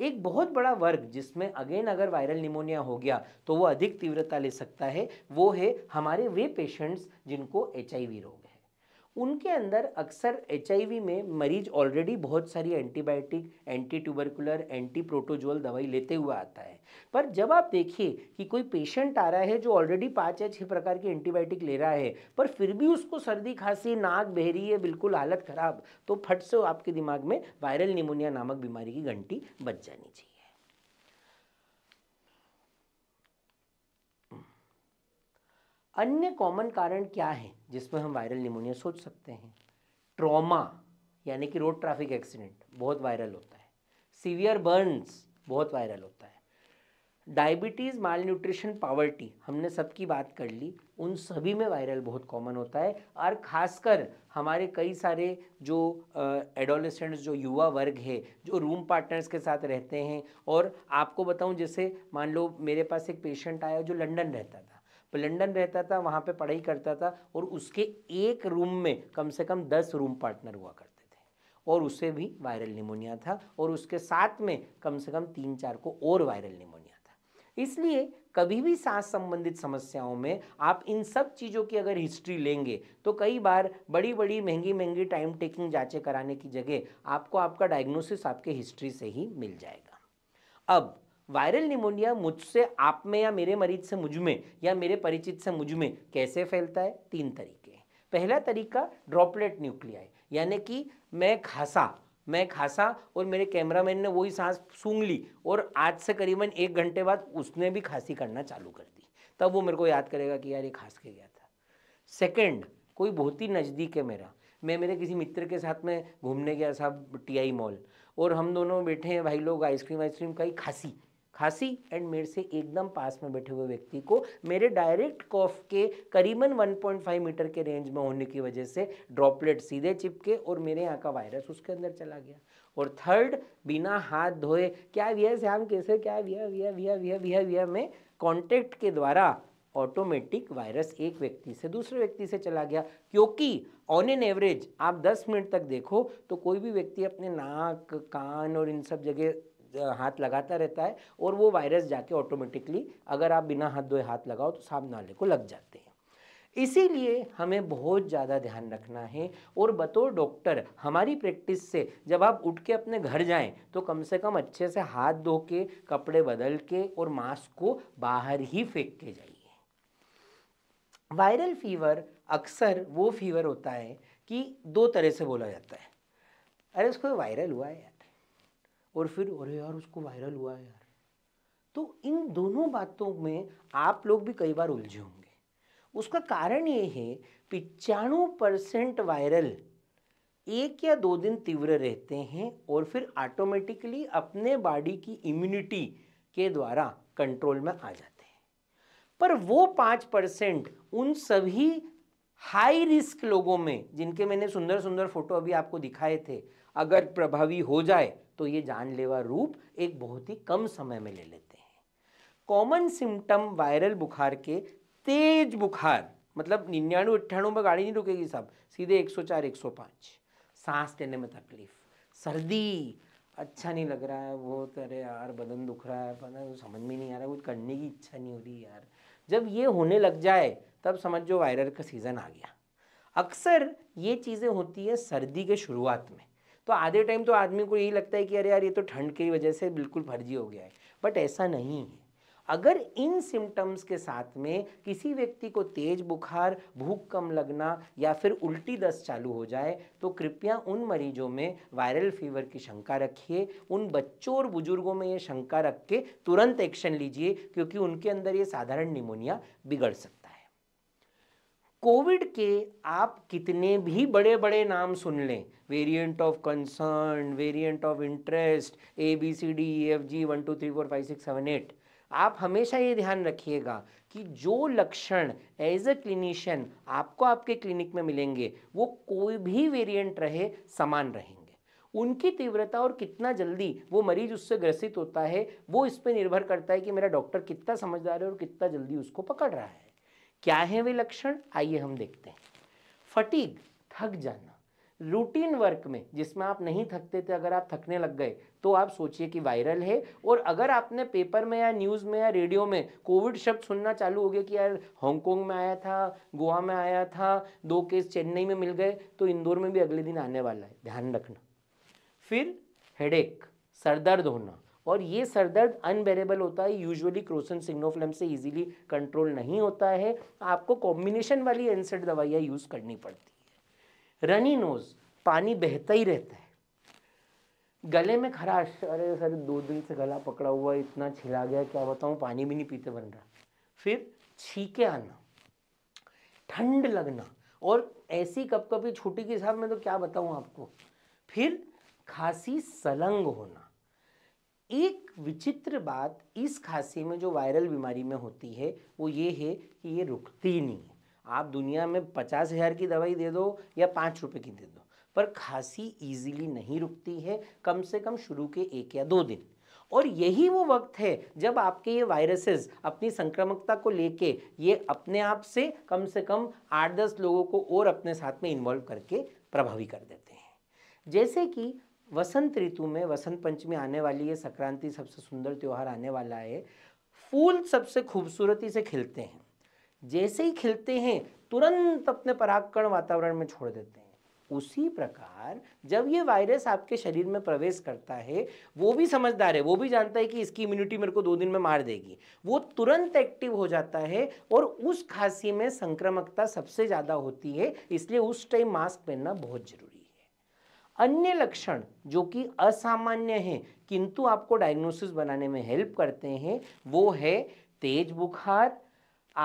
एक बहुत बड़ा वर्ग जिसमें अगेन अगर वायरल निमोनिया हो गया तो वो अधिक तीव्रता ले सकता है वो है हमारे वे पेशेंट्स जिनको एच रोग उनके अंदर अक्सर एच में मरीज ऑलरेडी बहुत सारी antibiotic anti tubercular anti protozoal दवाई लेते हुए आता है पर जब आप देखिए कि कोई पेशेंट आ रहा है जो ऑलरेडी पाँच या छः प्रकार की एंटीबायोटिक ले रहा है पर फिर भी उसको सर्दी खांसी नाक बहरी है बिल्कुल हालत ख़राब तो फट से आपके दिमाग में वायरल निमोनिया नामक बीमारी की घंटी बच जानी चाहिए अन्य कॉमन कारण क्या है जिसमें हम वायरल निमोनिया सोच सकते हैं ट्रॉमा यानी कि रोड ट्रैफिक एक्सीडेंट बहुत वायरल होता है सीवियर बर्न्स बहुत वायरल होता है डायबिटीज़ माल न्यूट्रिशन पावर्टी हमने सबकी बात कर ली उन सभी में वायरल बहुत कॉमन होता है और खासकर हमारे कई सारे जो एडोलेसेंट्स जो युवा वर्ग है जो रूम पार्टनर्स के साथ रहते हैं और आपको बताऊं जैसे मान लो मेरे पास एक पेशेंट आया जो लंदन रहता था लंडन रहता था वहाँ पे पढ़ाई करता था और उसके एक रूम में कम से कम दस रूम पार्टनर हुआ करते थे और उसे भी वायरल निमोनिया था और उसके साथ में कम से कम तीन चार को और वायरल निमोनिया था इसलिए कभी भी सांस संबंधित समस्याओं में आप इन सब चीज़ों की अगर हिस्ट्री लेंगे तो कई बार बड़ी बड़ी महंगी महंगी टाइम टेकिंग जाँचें कराने की जगह आपको आपका डायग्नोसिस आपके हिस्ट्री से ही मिल जाएगा अब वायरल निमोनिया मुझसे आप में या मेरे मरीज से मुझ में या मेरे परिचित से मुझ में कैसे फैलता है तीन तरीके हैं पहला तरीका ड्रॉपलेट न्यूक्लियाई यानी कि मैं खासा मैं खासा और मेरे कैमरामैन ने वही सांस सूंघ ली और आज से करीबन एक घंटे बाद उसने भी खांसी करना चालू कर दी तब वो मेरे को याद करेगा कि यार ये खांस के गया था सेकंड कोई बहुत ही नज़दीक है मेरा मैं मेरे किसी मित्र के साथ में घूमने गया साहब टीआई मॉल और हम दोनों बैठे हैं भाई लोग आइसक्रीम आइसक्रीम खाई खांसी खांसी एंड मेरे से एकदम पास में बैठे हुए व्यक्ति को मेरे डायरेक्ट कॉफ के करीबन 1.5 मीटर के रेंज में होने की वजह से ड्रॉपलेट सीधे चिपके और मेरे यहाँ का वायरस उसके अंदर चला गया और थर्ड बिना हाथ धोए क्या विया श्याम कैसे क्या विया विया विया विया विया विया में कॉन्टेक्ट के द्वारा ऑटोमेटिक वायरस एक व्यक्ति से दूसरे व्यक्ति से चला गया क्योंकि ऑन एन एवरेज आप 10 मिनट तक देखो तो कोई भी व्यक्ति अपने नाक कान और इन सब जगह हाथ लगाता रहता है और वो वायरस जाके ऑटोमेटिकली अगर आप बिना हाथ धोए हाथ लगाओ तो साफ नाले को लग जाते हैं इसीलिए हमें बहुत ज़्यादा ध्यान रखना है और बतौर डॉक्टर हमारी प्रैक्टिस से जब आप उठ के अपने घर जाएं तो कम से कम अच्छे से हाथ धो के कपड़े बदल के और मास्क को बाहर ही फेंक के जाइए वायरल फीवर अक्सर वो फीवर होता है कि दो तरह से बोला जाता है अरे उसको वायरल तो हुआ है और फिर अरे यार उसको वायरल हुआ है यार तो इन दोनों बातों में आप लोग भी कई बार उलझे होंगे उसका कारण ये है पिचानु परसेंट वायरल एक या दो दिन तीव्र रहते हैं और फिर ऑटोमेटिकली अपने बॉडी की इम्यूनिटी के द्वारा कंट्रोल में आ जाते हैं पर वो पाँच परसेंट उन सभी हाई रिस्क लोगों में जिनके मैंने सुंदर सुंदर फोटो अभी आपको दिखाए थे अगर प्रभावी हो जाए तो ये जानलेवा रूप एक बहुत ही कम समय में ले लेते हैं कॉमन सिम्टम वायरल बुखार के तेज बुखार मतलब निन्यानवे अट्ठानवे में गाड़ी नहीं रुकेगी सब सीधे 104 105 सांस लेने में तकलीफ सर्दी अच्छा नहीं लग रहा है वो तो अरे यार बदन दुख रहा है पता समझ में नहीं आ रहा कुछ करने की इच्छा नहीं हो रही यार जब ये होने लग जाए तब समझो वायरल का सीज़न आ गया अक्सर ये चीज़ें होती है सर्दी के शुरुआत में तो आधे टाइम तो आदमी को यही लगता है कि अरे यार ये तो ठंड की वजह से बिल्कुल फर्जी हो गया है बट ऐसा नहीं है अगर इन सिम्टम्स के साथ में किसी व्यक्ति को तेज बुखार भूख कम लगना या फिर उल्टी दस्त चालू हो जाए तो कृपया उन मरीजों में वायरल फीवर की शंका रखिए उन बच्चों और बुजुर्गों में ये शंका रख के तुरंत एक्शन लीजिए क्योंकि उनके अंदर ये साधारण निमोनिया बिगड़ सकता है कोविड के आप कितने भी बड़े बड़े नाम सुन लें variant of concern variant of interest A B C D E F G one two three four five six seven eight आप हमेशा ये ध्यान रखिएगा कि जो लक्षण एज अ क्लिनिशियन आपको आपके क्लिनिक में मिलेंगे वो कोई भी वेरिएंट रहे समान रहेंगे उनकी तीव्रता और कितना जल्दी वो मरीज उससे ग्रसित होता है वो इस पर निर्भर करता है कि मेरा डॉक्टर कितना समझदार है और कितना जल्दी उसको पकड़ रहा है क्या है वे लक्षण आइए हम देखते हैं फटीग थक जाना रूटीन वर्क में जिसमें आप नहीं थकते थे अगर आप थकने लग गए तो आप सोचिए कि वायरल है और अगर आपने पेपर में या न्यूज़ में या रेडियो में कोविड शब्द सुनना चालू हो गया कि यार हांगकॉन्ग में आया था गोवा में आया था दो केस चेन्नई में मिल गए तो इंदौर में भी अगले दिन आने वाला है ध्यान रखना फिर हेडेक सर दर्द होना और ये सर दर्द अनबेरेबल होता है यूजुअली क्रोसन सिग्नोफ्लम से इजीली कंट्रोल नहीं होता है आपको कॉम्बिनेशन वाली एनसेट दवाइयाँ यूज़ करनी पड़ती है रनी नोज़ पानी बहता ही रहता है गले में खराश अरे सर दो दिन से गला पकड़ा हुआ इतना छिला गया क्या बताऊँ पानी भी नहीं पीते बन रहा फिर छीके आना ठंड लगना और ऐसी कप कपी छोटी के हिसाब में तो क्या बताऊँ आपको फिर खांसी सलंग होना एक विचित्र बात इस खांसी में जो वायरल बीमारी में होती है वो ये है कि ये रुकती नहीं है आप दुनिया में पचास हज़ार की दवाई दे दो या पाँच रुपये की दे दो पर खांसी इजीली नहीं रुकती है कम से कम शुरू के एक या दो दिन और यही वो वक्त है जब आपके ये वायरसेस अपनी संक्रमकता को लेके ये अपने आप से कम से कम आठ दस लोगों को और अपने साथ में इन्वॉल्व करके प्रभावी कर देते हैं जैसे कि वसंत ऋतु में वसंत पंचमी आने वाली है संक्रांति सबसे सुंदर त्यौहार आने वाला है फूल सबसे खूबसूरती से खिलते हैं जैसे ही खिलते हैं तुरंत अपने परागकण वातावरण में छोड़ देते हैं उसी प्रकार जब ये वायरस आपके शरीर में प्रवेश करता है वो भी समझदार है वो भी जानता है कि इसकी इम्यूनिटी मेरे को दो दिन में मार देगी वो तुरंत एक्टिव हो जाता है और उस खांसी में संक्रमकता सबसे ज़्यादा होती है इसलिए उस टाइम मास्क पहनना बहुत ज़रूरी अन्य लक्षण जो कि असामान्य हैं किंतु आपको डायग्नोसिस बनाने में हेल्प करते हैं वो है तेज बुखार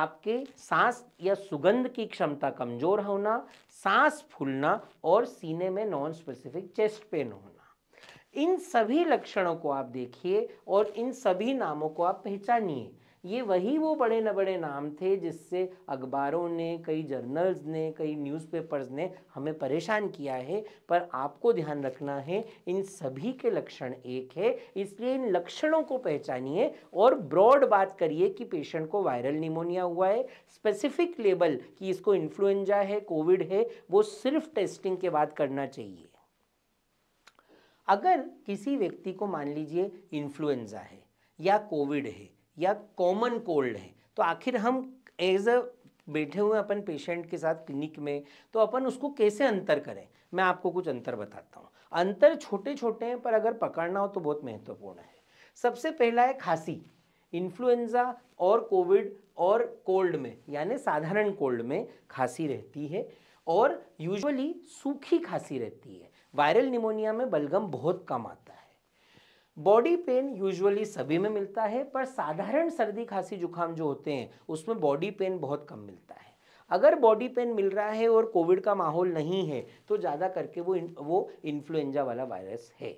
आपके सांस या सुगंध की क्षमता कमजोर होना सांस फूलना और सीने में नॉन स्पेसिफिक चेस्ट पेन होना इन सभी लक्षणों को आप देखिए और इन सभी नामों को आप पहचानिए ये वही वो बड़े न बड़े नाम थे जिससे अखबारों ने कई जर्नल्स ने कई न्यूज़पेपर्स ने हमें परेशान किया है पर आपको ध्यान रखना है इन सभी के लक्षण एक है इसलिए इन लक्षणों को पहचानिए और ब्रॉड बात करिए कि पेशेंट को वायरल निमोनिया हुआ है स्पेसिफिक लेवल कि इसको इन्फ्लुएंजा है कोविड है वो सिर्फ टेस्टिंग के बाद करना चाहिए अगर किसी व्यक्ति को मान लीजिए इन्फ्लुएंजा है या कोविड है या कॉमन कोल्ड है तो आखिर हम एज अ बैठे हुए अपन पेशेंट के साथ क्लिनिक में तो अपन उसको कैसे अंतर करें मैं आपको कुछ अंतर बताता हूँ अंतर छोटे छोटे हैं पर अगर पकड़ना हो तो बहुत महत्वपूर्ण है सबसे पहला है खांसी इन्फ्लुएंजा और कोविड और कोल्ड में यानी साधारण कोल्ड में खांसी रहती है और यूजुअली सूखी खांसी रहती है वायरल निमोनिया में बलगम बहुत कम आता है बॉडी पेन यूजुअली सभी में मिलता है पर साधारण सर्दी खांसी जुकाम जो होते हैं उसमें बॉडी पेन बहुत कम मिलता है अगर बॉडी पेन मिल रहा है और कोविड का माहौल नहीं है तो ज़्यादा करके वो वो इन्फ्लुएंजा वाला वायरस है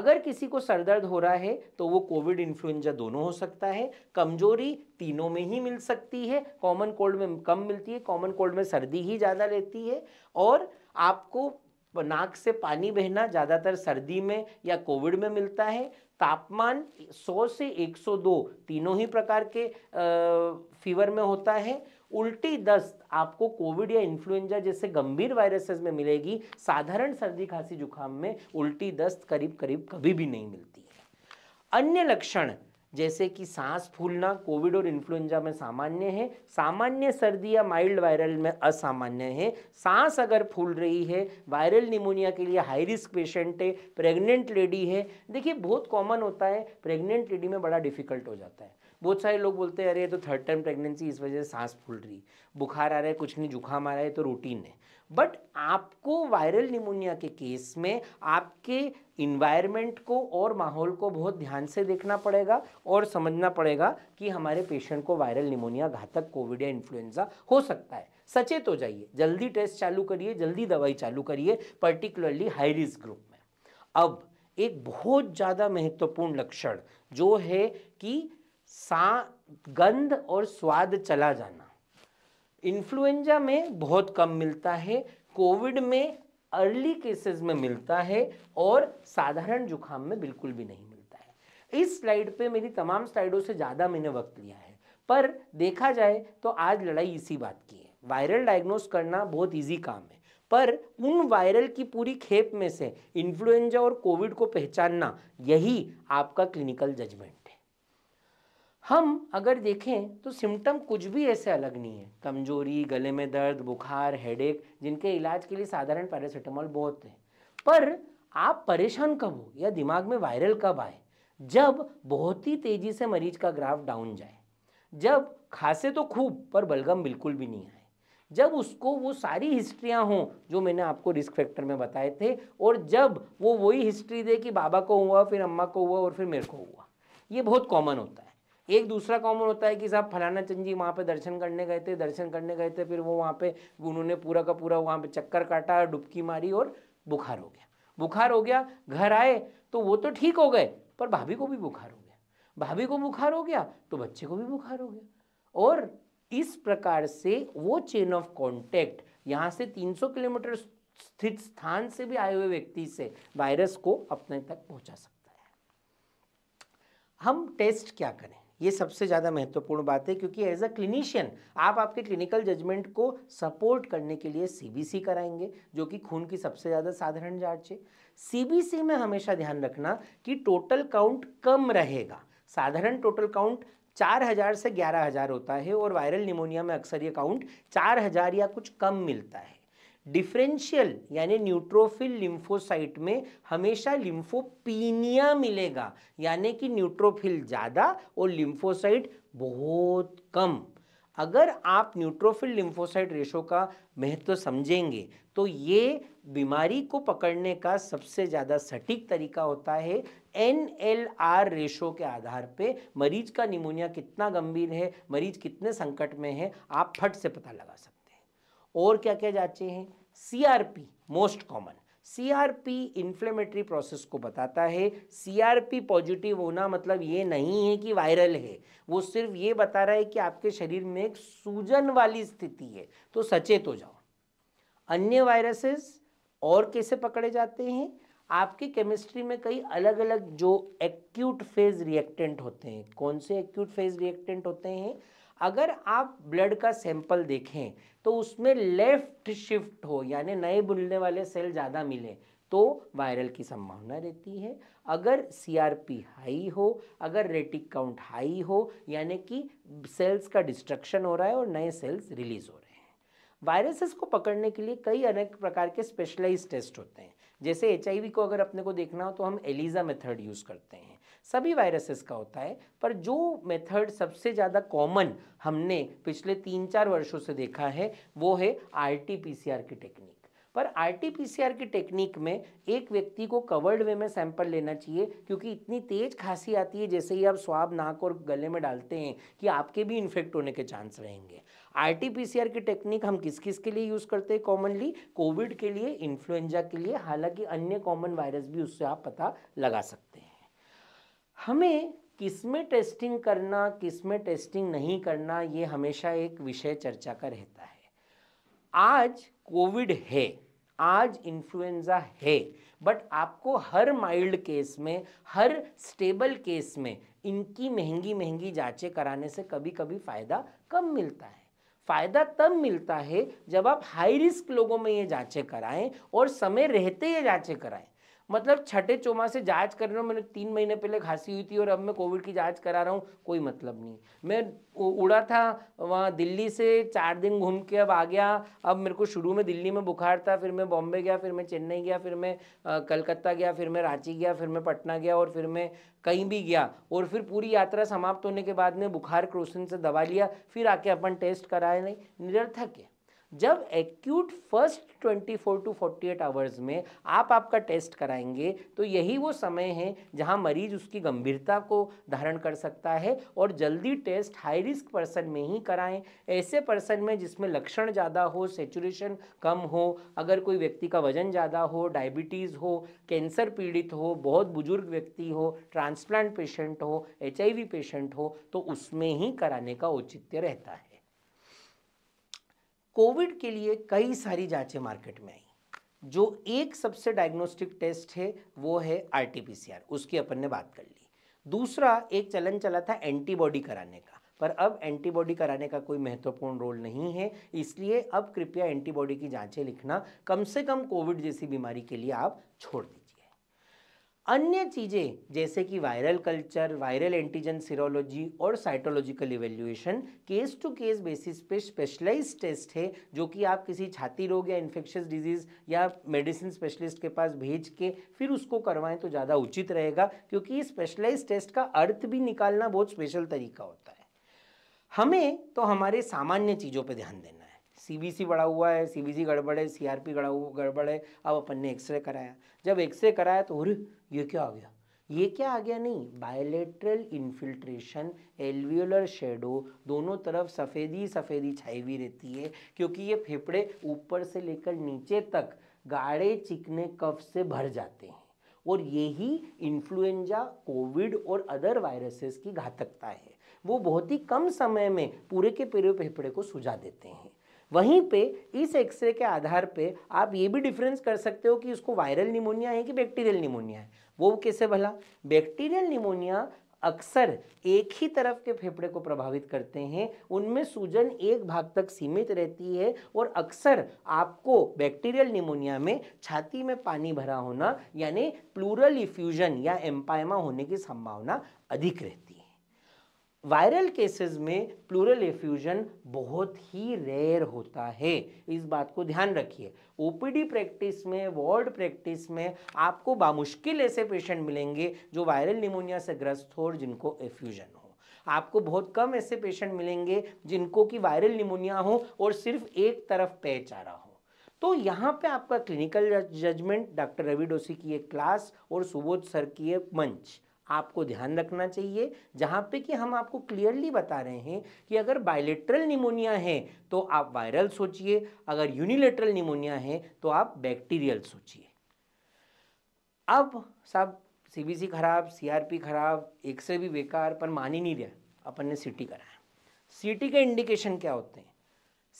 अगर किसी को सर दर्द हो रहा है तो वो कोविड इन्फ्लुएंजा दोनों हो सकता है कमजोरी तीनों में ही मिल सकती है कॉमन कोल्ड में कम मिलती है कॉमन कोल्ड में सर्दी ही ज़्यादा रहती है और आपको नाक से पानी बहना ज़्यादातर सर्दी में या कोविड में मिलता है तापमान 100 से 102 तीनों ही प्रकार के फीवर में होता है उल्टी दस्त आपको कोविड या इन्फ्लुएंजा जैसे गंभीर वायरसेस में मिलेगी साधारण सर्दी खांसी जुकाम में उल्टी दस्त करीब करीब कभी भी नहीं मिलती है अन्य लक्षण जैसे कि सांस फूलना कोविड और इन्फ्लुएंजा में सामान्य है सामान्य सर्दी या माइल्ड वायरल में असामान्य है सांस अगर फूल रही है वायरल निमोनिया के लिए हाई रिस्क पेशेंट है प्रेग्नेंट लेडी है देखिए बहुत कॉमन होता है प्रेग्नेंट लेडी में बड़ा डिफिकल्ट हो जाता है बहुत सारे लोग बोलते हैं अरे तो थर्ड टाइम प्रेगनेंसी इस वजह से सांस फूल रही बुखार आ रहा है कुछ नहीं जुकाम आ रहा है तो रूटीन है बट आपको वायरल निमोनिया के केस में आपके इन्वायरमेंट को और माहौल को बहुत ध्यान से देखना पड़ेगा और समझना पड़ेगा कि हमारे पेशेंट को वायरल निमोनिया घातक कोविड या इन्फ्लुएंजा हो सकता है सचेत हो जाइए जल्दी टेस्ट चालू करिए जल्दी दवाई चालू करिए पर्टिकुलरली हाई रिस्क ग्रुप में अब एक बहुत ज़्यादा महत्वपूर्ण लक्षण जो है कि सा गंध और स्वाद चला जाना इन्फ्लुएंजा में बहुत कम मिलता है कोविड में अर्ली केसेस में मिलता है और साधारण जुखाम में बिल्कुल भी नहीं मिलता है इस स्लाइड पे मेरी तमाम स्लाइडों से ज़्यादा मैंने वक्त लिया है पर देखा जाए तो आज लड़ाई इसी बात की है वायरल डायग्नोस करना बहुत ईजी काम है पर उन वायरल की पूरी खेप में से इन्फ्लुएंजा और कोविड को पहचानना यही आपका क्लिनिकल जजमेंट हम अगर देखें तो सिम्टम कुछ भी ऐसे अलग नहीं है कमजोरी गले में दर्द बुखार हेडेक जिनके इलाज के लिए साधारण पैरासीटामॉल बहुत है पर आप परेशान कब हो या दिमाग में वायरल कब आए जब बहुत ही तेज़ी से मरीज का ग्राफ डाउन जाए जब खासे तो खूब पर बलगम बिल्कुल भी नहीं आए जब उसको वो सारी हिस्ट्रियाँ हों जो मैंने आपको रिस्क फैक्टर में बताए थे और जब वो वही हिस्ट्री दे कि बाबा को हुआ फिर अम्मा को हुआ और फिर मेरे को हुआ ये बहुत कॉमन होता है एक दूसरा कॉमन होता है कि साहब फलाना चंद जी वहाँ पर दर्शन करने गए थे दर्शन करने गए थे फिर वो वहाँ पे उन्होंने पूरा का पूरा वहाँ पे चक्कर काटा डुबकी मारी और बुखार हो गया बुखार हो गया घर आए तो वो तो ठीक हो गए पर भाभी को भी बुखार हो गया भाभी को बुखार हो गया तो बच्चे को भी बुखार हो गया और इस प्रकार से वो चेन ऑफ कॉन्टैक्ट यहाँ से 300 किलोमीटर स्थित स्थान से भी आए हुए व्यक्ति से वायरस को अपने तक पहुँचा सकता है हम टेस्ट क्या करें ये सबसे ज़्यादा महत्वपूर्ण बात है क्योंकि एज अ क्लिनिशियन आप आपके क्लिनिकल जजमेंट को सपोर्ट करने के लिए सीबीसी कराएंगे जो कि खून की सबसे ज़्यादा साधारण जांच है सीबीसी में हमेशा ध्यान रखना कि टोटल काउंट कम रहेगा साधारण टोटल काउंट चार हज़ार से ग्यारह हज़ार होता है और वायरल निमोनिया में अक्सर ये काउंट चार हज़ार या कुछ कम मिलता है डिफरेंशियल यानी न्यूट्रोफिल लिम्फोसाइट में हमेशा लिम्फोपीनिया मिलेगा यानी कि न्यूट्रोफिल ज़्यादा और लिम्फोसाइट बहुत कम अगर आप न्यूट्रोफिल लिम्फोसाइट रेशो का महत्व समझेंगे तो ये बीमारी को पकड़ने का सबसे ज़्यादा सटीक तरीका होता है एन एल आर रेशो के आधार पे मरीज का निमोनिया कितना गंभीर है मरीज कितने संकट में है आप फट से पता लगा सकते और क्या क्या जाँचें हैं CRP most common CRP inflammatory process को बताता है सीआरपी पॉजिटिव होना मतलब ये नहीं है कि वायरल है वो सिर्फ ये बता रहा है कि आपके शरीर में एक सूजन वाली स्थिति है तो सचेत हो जाओ अन्य वायरसेस और कैसे पकड़े जाते हैं आपके केमिस्ट्री में कई अलग अलग जो एक्यूट फेज रिएक्टेंट होते हैं कौन से एक्यूट फेज रिएक्टेंट होते हैं अगर आप ब्लड का सैंपल देखें तो उसमें लेफ्ट शिफ्ट हो यानी नए बुलने वाले सेल ज़्यादा मिले तो वायरल की संभावना रहती है अगर सीआरपी हाई हो अगर रेटिक काउंट हाई हो यानी कि सेल्स का डिस्ट्रक्शन हो रहा है और नए सेल्स रिलीज हो रहे हैं वायरसेस को पकड़ने के लिए कई अनेक प्रकार के स्पेशलाइज टेस्ट होते हैं जैसे एच को अगर अपने को देखना हो तो हम एलिज़ा मेथड यूज़ करते हैं सभी वायरसेस का होता है पर जो मेथड सबसे ज़्यादा कॉमन हमने पिछले तीन चार वर्षों से देखा है वो है आरटीपीसीआर की टेक्निक पर आरटीपीसीआर की टेक्निक में एक व्यक्ति को कवर्ड वे में सैंपल लेना चाहिए क्योंकि इतनी तेज खांसी आती है जैसे ही आप स्वाब नाक और गले में डालते हैं कि आपके भी इन्फेक्ट होने के चांस रहेंगे आरटीपीसीआर की टेक्निक हम किस किस के लिए यूज़ करते हैं कॉमनली कोविड के लिए इन्फ्लुएंजा के लिए हालांकि अन्य कॉमन वायरस भी उससे आप पता लगा सकते हैं हमें किस में टेस्टिंग करना किस में टेस्टिंग नहीं करना ये हमेशा एक विषय चर्चा का रहता है आज कोविड है आज इन्फ्लुएंजा है बट आपको हर माइल्ड केस में हर स्टेबल केस में इनकी महंगी महंगी जांचें कराने से कभी कभी फ़ायदा कम मिलता है फ़ायदा तब मिलता है जब आप हाई रिस्क लोगों में ये जांचें कराएं और समय रहते ये जांचें कराएं मतलब छठे चौमा से जांच कर रहा हूँ मैंने तीन महीने पहले खांसी हुई थी और अब मैं कोविड की जांच करा रहा हूँ कोई मतलब नहीं मैं उड़ा था वहाँ दिल्ली से चार दिन घूम के अब आ गया अब मेरे को शुरू में दिल्ली में बुखार था फिर मैं बॉम्बे गया फिर मैं चेन्नई गया फिर मैं कलकत्ता गया फिर मैं रांची गया फिर मैं पटना गया और फिर मैं कहीं भी गया और फिर पूरी यात्रा समाप्त होने के बाद में बुखार क्रोसिन से दवा लिया फिर आके अपन टेस्ट कराया नहीं निरर्थक है जब एक्यूट फर्स्ट 24 टू 48 आवर्स में आप आपका टेस्ट कराएंगे तो यही वो समय है जहां मरीज उसकी गंभीरता को धारण कर सकता है और जल्दी टेस्ट हाई रिस्क पर्सन में ही कराएं ऐसे पर्सन में जिसमें लक्षण ज़्यादा हो सेचुरेशन कम हो अगर कोई व्यक्ति का वजन ज़्यादा हो डायबिटीज़ हो कैंसर पीड़ित हो बहुत बुजुर्ग व्यक्ति हो ट्रांसप्लांट पेशेंट हो एच पेशेंट हो तो उसमें ही कराने का औचित्य रहता है कोविड के लिए कई सारी जांचें मार्केट में आई जो एक सबसे डायग्नोस्टिक टेस्ट है वो है आरटीपीसीआर उसकी अपन ने बात कर ली दूसरा एक चलन चला था एंटीबॉडी कराने का पर अब एंटीबॉडी कराने का कोई महत्वपूर्ण रोल नहीं है इसलिए अब कृपया एंटीबॉडी की जांचें लिखना कम से कम कोविड जैसी बीमारी के लिए आप छोड़ दें अन्य चीज़ें जैसे कि viral culture viral antigen serology और cytological evaluation case to case basis पे स्पेशलाइज टेस्ट है जो कि आप किसी छाती रोग या इन्फेक्शस डिजीज़ या मेडिसिन स्पेशलिस्ट के पास भेज के फिर उसको करवाएं तो ज़्यादा उचित रहेगा क्योंकि स्पेशलाइज टेस्ट का अर्थ भी निकालना बहुत स्पेशल तरीका होता है हमें तो हमारे सामान्य चीज़ों पर ध्यान देना सीबीसी बढ़ा हुआ है सीबीसी गड़बड़ है सीआरपी गड़ा हुआ गड़बड़ है अब अपन ने एक्सरे कराया जब एक्सरे कराया तो अरे ये क्या आ गया ये क्या आ गया नहीं बायोलेट्रल इन्फिल्ट्रेशन एलवीलर शेडो दोनों तरफ सफ़ेदी सफ़ेदी छाई हुई रहती है क्योंकि ये फेफड़े ऊपर से लेकर नीचे तक गाढ़े चिकने कफ से भर जाते हैं और यही इन्फ्लुएंजा कोविड और अदर वायरसेस की घातकता है वो बहुत ही कम समय में पूरे के पूरे फेफड़े को सुझा देते हैं वहीं पे इस एक्सरे के आधार पे आप ये भी डिफरेंस कर सकते हो कि उसको वायरल निमोनिया है कि बैक्टीरियल निमोनिया है वो कैसे भला बैक्टीरियल निमोनिया अक्सर एक ही तरफ के फेफड़े को प्रभावित करते हैं उनमें सूजन एक भाग तक सीमित रहती है और अक्सर आपको बैक्टीरियल निमोनिया में छाती में पानी भरा होना यानी प्लूरल इफ्यूजन या एम्पायमा होने की संभावना अधिक रहती है वायरल केसेस में प्लूरल एफ्यूजन बहुत ही रेयर होता है इस बात को ध्यान रखिए ओपीडी प्रैक्टिस में वार्ड प्रैक्टिस में आपको बामुश्किल ऐसे पेशेंट मिलेंगे जो वायरल निमोनिया से ग्रस्त हो और जिनको एफ्यूजन हो आपको बहुत कम ऐसे पेशेंट मिलेंगे जिनको कि वायरल निमोनिया हो और सिर्फ एक तरफ पैच आ रहा हो तो यहाँ पे आपका clinical judgment doctor Ravi Dosi की एक क्लास और सुबोध सर की एक मंच आपको ध्यान रखना चाहिए जहाँ पे कि हम आपको क्लियरली बता रहे हैं कि अगर बायोलेट्रल निमोनिया है तो आप वायरल सोचिए अगर यूनिलेट्रल निमोनिया है तो आप बैक्टीरियल सोचिए अब सब सीबीसी खराब सीआरपी खराब एक से भी बेकार पर मान ही नहीं रहा अपन ने सीटी कराया सीटी के इंडिकेशन क्या होते हैं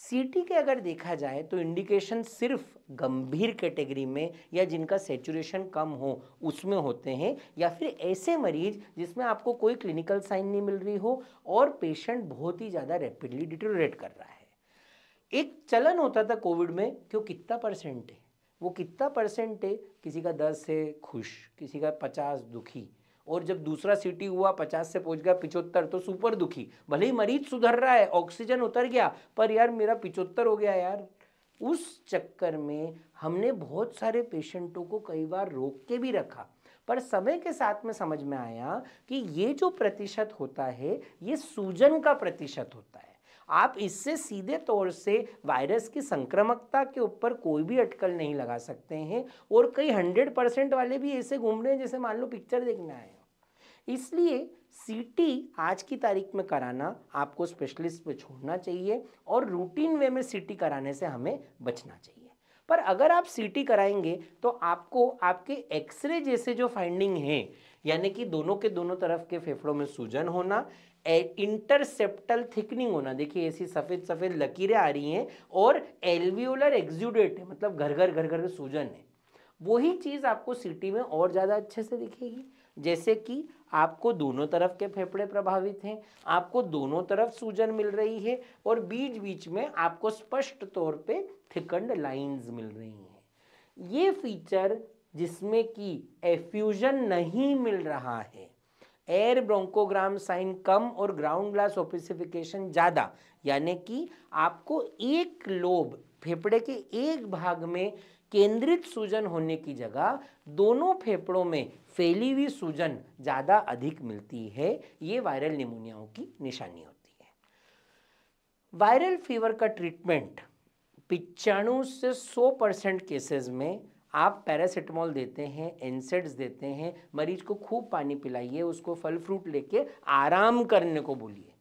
सीटी के अगर देखा जाए तो इंडिकेशन सिर्फ गंभीर कैटेगरी में या जिनका सेचुरेशन कम हो उसमें होते हैं या फिर ऐसे मरीज जिसमें आपको कोई क्लिनिकल साइन नहीं मिल रही हो और पेशेंट बहुत ही ज़्यादा रैपिडली डिटोरेट कर रहा है एक चलन होता था कोविड में कि वो कितना परसेंट है वो कितना परसेंट है किसी का दस है खुश किसी का पचास दुखी और जब दूसरा सिटी हुआ पचास से पहुंच गया पिछहत्तर तो सुपर दुखी भले ही मरीज सुधर रहा है ऑक्सीजन उतर गया पर यार मेरा पिचहत्तर हो गया यार उस चक्कर में हमने बहुत सारे पेशेंटों को कई बार रोक के भी रखा पर समय के साथ में समझ में आया कि ये जो प्रतिशत होता है ये सूजन का प्रतिशत होता है आप इससे सीधे तौर से वायरस की संक्रमकता के ऊपर कोई भी अटकल नहीं लगा सकते हैं और कई हंड्रेड परसेंट वाले भी ऐसे घूम रहे हैं जैसे मान लो पिक्चर देखना है इसलिए सीटी आज की तारीख में कराना आपको स्पेशलिस्ट पे छोड़ना चाहिए और रूटीन वे में सीटी कराने से हमें बचना चाहिए पर अगर आप सीटी कराएंगे तो आपको आपके एक्सरे जैसे जो फाइंडिंग है यानी कि दोनों के दोनों तरफ के फेफड़ों में सूजन होना इंटरसेप्टल थिकनिंग होना देखिए ऐसी सफ़ेद सफ़ेद लकीरें आ रही हैं और एल्वियोलर एक्जूडेट है मतलब घर घर घर घर सूजन है वही चीज़ आपको सिटी में और ज़्यादा अच्छे से दिखेगी जैसे कि आपको दोनों तरफ के फेफड़े प्रभावित हैं आपको दोनों तरफ सूजन मिल रही है और बीच बीच में आपको स्पष्ट तौर पे थिकंड लाइंस मिल रही हैं ये फीचर जिसमें कि एफ्यूजन नहीं मिल रहा है एयर ब्रोंकोग्राम साइन कम और ग्राउंड ग्लास ओपिसिफिकेशन ज़्यादा यानी कि आपको एक लोब फेफड़े के एक भाग में केंद्रित सूजन होने की जगह दोनों फेफड़ों में फैली हुई सूजन ज़्यादा अधिक मिलती है ये वायरल निमोनियाओं की निशानी होती है वायरल फीवर का ट्रीटमेंट पिचाणु से 100 परसेंट केसेज में आप पैरासीटामोल देते हैं एनसेट्स देते हैं मरीज को खूब पानी पिलाइए उसको फल फ्रूट लेके आराम करने को बोलिए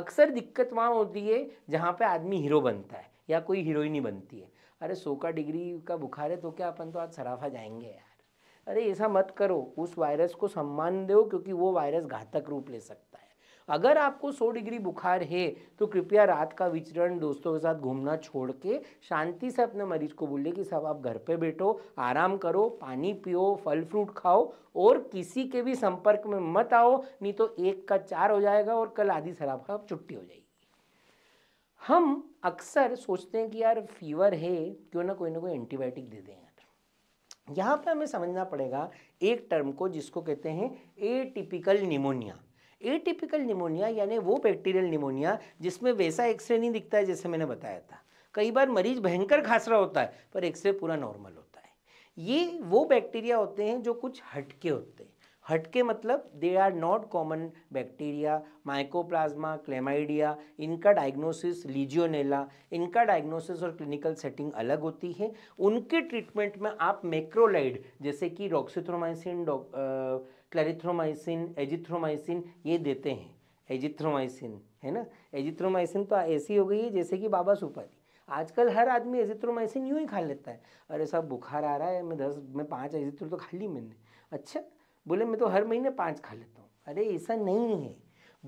अक्सर दिक्कत वहाँ होती है जहाँ पे आदमी हीरो बनता है या कोई हीरोइनी बनती है अरे सो का डिग्री का बुखार है तो क्या अपन तो आज सराफा जाएंगे यार अरे ऐसा मत करो उस वायरस को सम्मान दो क्योंकि वो वायरस घातक रूप ले सकता है अगर आपको सौ डिग्री बुखार है तो कृपया रात का विचरण दोस्तों के साथ घूमना छोड़ के शांति से अपने मरीज को बोलिए कि सब आप घर पे बैठो आराम करो पानी पियो फल फ्रूट खाओ और किसी के भी संपर्क में मत आओ नहीं तो एक का चार हो जाएगा और कल आधी शराब का छुट्टी हो जाएगी हम अक्सर सोचते हैं कि यार फीवर है क्यों ना कोई ना कोई एंटीबायोटिक दे दें यार यहाँ पे हमें समझना पड़ेगा एक टर्म को जिसको कहते हैं atypical pneumonia atypical pneumonia यानी वो बैक्टीरियल निमोनिया जिसमें वैसा एक्सरे नहीं दिखता है जैसे मैंने बताया था कई बार मरीज भयंकर खासरा होता है पर एक्सरे पूरा नॉर्मल होता है ये वो बैक्टीरिया होते हैं जो कुछ हटके होते हैं हटके मतलब they are not common bacteria mycoplasma chlamydia इनका डायग्नोसिस लीजियोनेला इनका डायग्नोसिस और क्लिनिकल सेटिंग अलग होती है उनके ट्रीटमेंट में आप मैक्रोलाइड जैसे कि रॉक्सिथ्रोमाइसिन क्लैरिथ्रोमाइसिन एजिथ्रोमाइसिन ये देते हैं एजिथ्रोमाइसिन है ना एजिथ्रोमाइसिन तो ऐसी हो गई है जैसे कि बाबा सुपारी आजकल हर आदमी एजिथ्रोमाइसिन यूँ ही खा लेता है अरे सब बुखार आ रहा है मैं दस मैं पाँच एजिथ्रो तो खा ली मैंने अच्छा बोले मैं तो हर महीने पाँच खा लेता हूँ अरे ऐसा नहीं है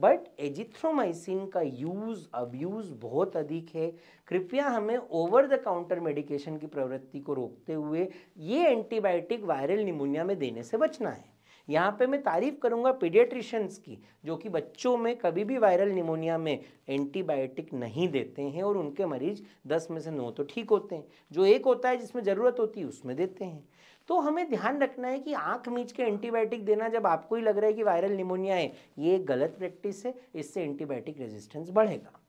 बट एजिथ्रोमाइसिन का यूज़ अब्यूज़ बहुत अधिक है कृपया हमें ओवर द काउंटर मेडिकेशन की प्रवृत्ति को रोकते हुए ये एंटीबायोटिक वायरल निमोनिया में देने से बचना है यहाँ पे मैं तारीफ करूँगा पीडियाट्रिशंस की जो कि बच्चों में कभी भी वायरल निमोनिया में एंटीबायोटिक नहीं देते हैं और उनके मरीज दस में से नौ तो ठीक होते हैं जो एक होता है जिसमें ज़रूरत होती है उसमें देते हैं तो हमें ध्यान रखना है कि आंख मीच के एंटीबायोटिक देना जब आपको ही लग रहा है कि वायरल निमोनिया है ये गलत प्रैक्टिस है इससे एंटीबायोटिक रेजिस्टेंस बढ़ेगा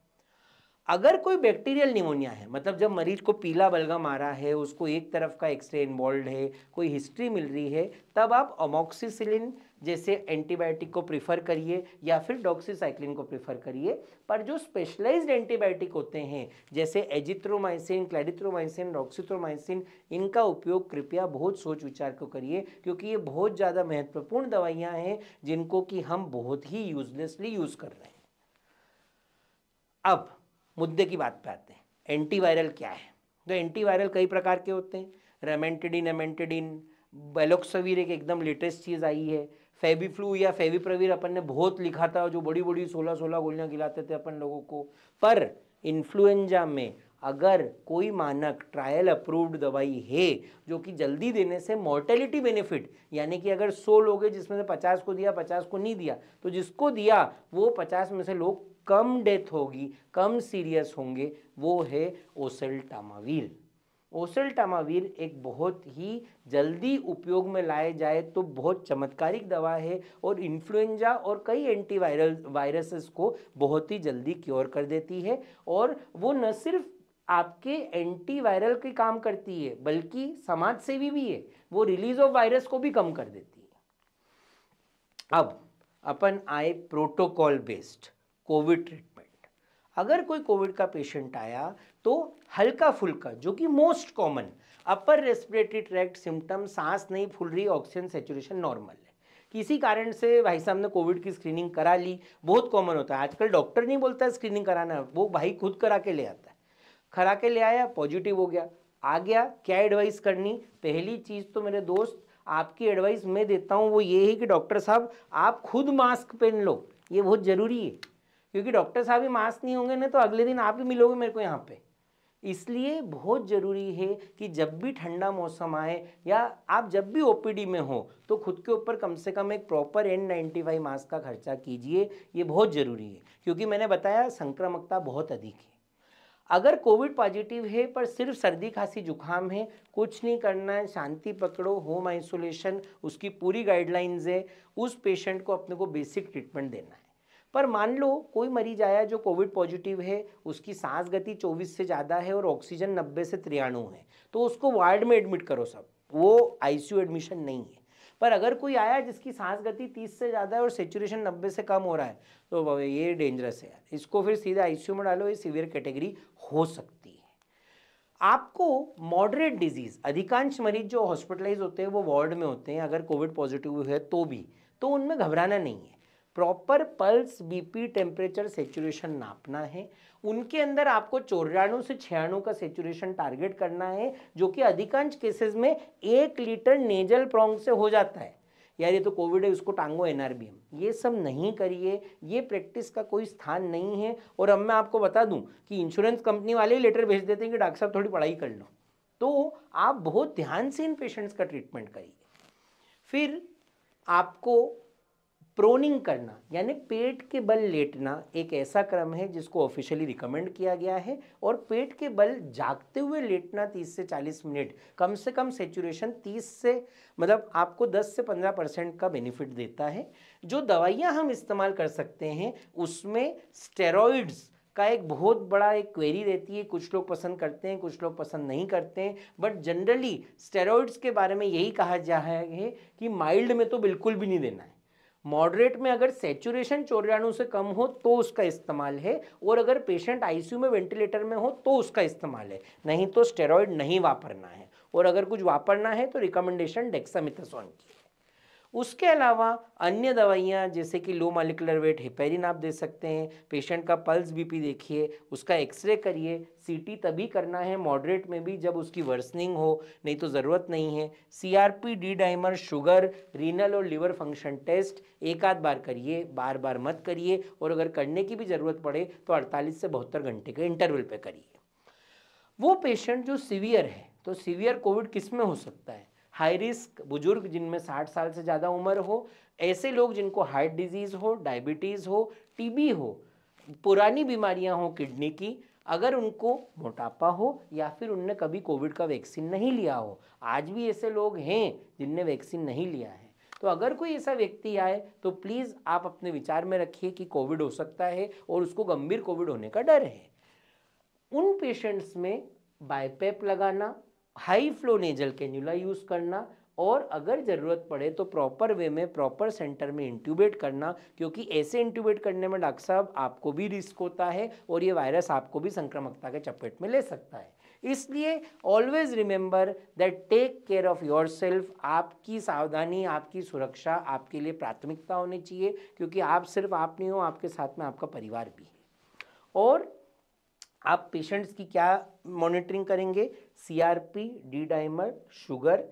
अगर कोई बैक्टीरियल निमोनिया है मतलब जब मरीज को पीला बलगम मारा है उसको एक तरफ का एक्सरे इन्वॉल्व है कोई हिस्ट्री मिल रही है तब आप अमोक्सीसिलिन जैसे एंटीबायोटिक को प्रीफर करिए या फिर डॉक्सीसाइक्लिन को प्रीफर करिए पर जो स्पेशलाइज्ड एंटीबायोटिक होते हैं जैसे एजिथ्रोमाइसिन क्लैडिथ्रोमाइसिन डॉक्सीथ्रोमाइसिन इनका उपयोग कृपया बहुत सोच विचार को करिए क्योंकि ये बहुत ज़्यादा महत्वपूर्ण दवाइयाँ हैं जिनको कि हम बहुत ही यूजलेसली यूज़ कर रहे हैं अब मुद्दे की बात पे आते हैं एंटीवायरल क्या है तो एंटीवायरल कई प्रकार के होते हैं रेमेंटेडिन एमेंटेडिन बेलोक्सवीर एक एकदम लेटेस्ट चीज़ आई है फेवी फ्लू या फेवी प्रवीर अपन ने बहुत लिखा था जो बड़ी बड़ी सोलह सोलह गोलियां खिलाते थे अपन लोगों को पर इन्फ्लुएंजा में अगर कोई मानक ट्रायल अप्रूव्ड दवाई है जो कि जल्दी देने से मोर्टेलिटी बेनिफिट यानी कि अगर 100 लोग हैं जिसमें से 50 को दिया 50 को नहीं दिया तो जिसको दिया वो 50 में से लोग कम डेथ होगी कम सीरियस होंगे वो है ओसल टामावीर ओसल टामावीर एक बहुत ही जल्दी उपयोग में लाए जाए तो बहुत चमत्कारिक दवा है और इन्फ्लुएंजा और कई एंटीवायरल वायरसेस को बहुत ही जल्दी क्योर कर देती है और वो न सिर्फ आपके एंटीवायरल के काम करती है बल्कि समाज सेवी भी है वो रिलीज ऑफ वायरस को भी कम कर देती है अब अपन आए प्रोटोकॉल बेस्ड कोविड ट्रीटमेंट अगर कोई कोविड का पेशेंट आया तो हल्का फुल्का जो कि most common upper respiratory tract symptom सांस नहीं फूल रही ऑक्सीजन सेचुरेशन नॉर्मल है किसी कारण से भाई साहब ने कोविड की स्क्रीनिंग करा ली बहुत कॉमन होता है आजकल डॉक्टर नहीं बोलता है स्क्रीनिंग कराना वो भाई खुद करा के ले आता है करा के ले आया पॉजिटिव हो गया आ गया क्या एडवाइस करनी पहली चीज़ तो मेरे दोस्त आपकी एडवाइस मैं देता हूँ वो ये है कि डॉक्टर साहब आप खुद मास्क पहन लो ये बहुत ज़रूरी है क्योंकि डॉक्टर साहब ही मास्क नहीं होंगे ना तो अगले दिन आप ही मिलोगे मेरे को यहाँ पे इसलिए बहुत ज़रूरी है कि जब भी ठंडा मौसम आए या आप जब भी ओपीडी में हो तो खुद के ऊपर कम से कम एक proper N ninety five mask का खर्चा कीजिए ये बहुत ज़रूरी है क्योंकि मैंने बताया संक्रामकता बहुत अधिक है अगर कोविड पॉजिटिव है पर सिर्फ सर्दी खांसी जुकाम है कुछ नहीं करना है शांति पकड़ो होम आइसोलेशन उसकी पूरी गाइडलाइंस है उस पेशेंट को अपने को बेसिक ट्रीटमेंट देना है पर मान लो कोई मरीज आया जो कोविड पॉजिटिव है उसकी सांस गति 24 से ज़्यादा है और ऑक्सीजन 90 से तिरयाणु है तो उसको वार्ड में एडमिट करो सब वो आईसीयू एडमिशन नहीं है पर अगर कोई आया जिसकी सांस गति 30 से ज़्यादा है और सेचुरेशन 90 से कम हो रहा है तो ये डेंजरस है इसको फिर सीधा आई में डालो ये सीवियर कैटेगरी हो सकती है आपको मॉडरेट डिजीज़ अधिकांश मरीज जो हॉस्पिटलाइज होते हैं वो वार्ड में होते हैं अगर कोविड पॉजिटिव है तो भी तो उनमें घबराना नहीं है proper pulse BP temperature saturation नापना है उनके अंदर आपको चौराणु से छियाणु का सेचुरेशन टारगेट करना है जो कि अधिकांश केसेस में एक लीटर नेजल प्रोंग से हो जाता है यार ये तो कोविड है उसको टांगो एनआरबीएम ये सब नहीं करिए ये प्रैक्टिस का कोई स्थान नहीं है और अब मैं आपको बता दूं कि इंश्योरेंस कंपनी वाले ही लेटर भेज देते हैं कि डॉक्टर साहब थोड़ी पढ़ाई कर लो तो आप बहुत ध्यान से इन पेशेंट्स का ट्रीटमेंट करिए फिर आपको प्रोनिंग करना यानी पेट के बल लेटना एक ऐसा क्रम है जिसको ऑफिशियली रिकमेंड किया गया है और पेट के बल जागते हुए लेटना 30 से 40 मिनट कम से कम सेचुरेशन 30 से मतलब आपको 10 से 15 परसेंट का बेनिफिट देता है जो दवाइयाँ हम इस्तेमाल कर सकते हैं उसमें स्टेरॉइड्स का एक बहुत बड़ा एक क्वेरी रहती है कुछ लोग पसंद करते हैं कुछ लोग पसंद नहीं करते हैं बट जनरली स्टेरॉइड्स के बारे में यही कहा जा है कि माइल्ड में तो बिल्कुल भी नहीं देना है मॉडरेट में अगर सेचुरेशन चौरानु से कम हो तो उसका इस्तेमाल है और अगर पेशेंट आईसीयू में वेंटिलेटर में हो तो उसका इस्तेमाल है नहीं तो स्टेरॉयड नहीं वापरना है और अगर कुछ वापरना है तो रिकमेंडेशन डेक्सामिथसोन की उसके अलावा अन्य दवाइयाँ जैसे कि लो मालिकुलर वेट हिपेरिन आप दे सकते हैं पेशेंट का पल्स बीपी देखिए उसका एक्सरे करिए सीटी तभी करना है मॉडरेट में भी जब उसकी वर्सनिंग हो नहीं तो ज़रूरत नहीं है CRP D dimer sugar renal और लिवर फंक्शन टेस्ट एक आध बार करिए बार बार मत करिए और अगर करने की भी ज़रूरत पड़े तो अड़तालीस से बहत्तर घंटे के इंटरवल पर करिए वो पेशेंट जो सीवियर है तो सीवियर कोविड किस में हो सकता है हाई रिस्क बुजुर्ग जिनमें 60 साल से ज़्यादा उम्र हो ऐसे लोग जिनको हार्ट डिजीज़ हो डायबिटीज़ हो टीबी हो पुरानी बीमारियां हो किडनी की अगर उनको मोटापा हो या फिर उनने कभी कोविड का वैक्सीन नहीं लिया हो आज भी ऐसे लोग हैं जिनने वैक्सीन नहीं लिया है तो अगर कोई ऐसा व्यक्ति आए तो प्लीज़ आप अपने विचार में रखिए कि कोविड हो सकता है और उसको गंभीर कोविड होने का डर है उन पेशेंट्स में बायपैप लगाना high flow nasal cannula use करना और अगर ज़रूरत पड़े तो प्रॉपर वे में प्रॉपर सेंटर में इंट्यूबेट करना क्योंकि ऐसे इंट्यूबेट करने में डॉक्टर साहब आपको भी रिस्क होता है और ये वायरस आपको भी संक्रमकता के चपेट में ले सकता है इसलिए always remember that take care of yourself आपकी सावधानी आपकी सुरक्षा आपके लिए प्राथमिकता होनी चाहिए क्योंकि आप सिर्फ आप नहीं हो आपके साथ में आपका परिवार भी है और आप पेशेंट्स की क्या मॉनिटरिंग करेंगे सीआरपी डी डाइमर शुगर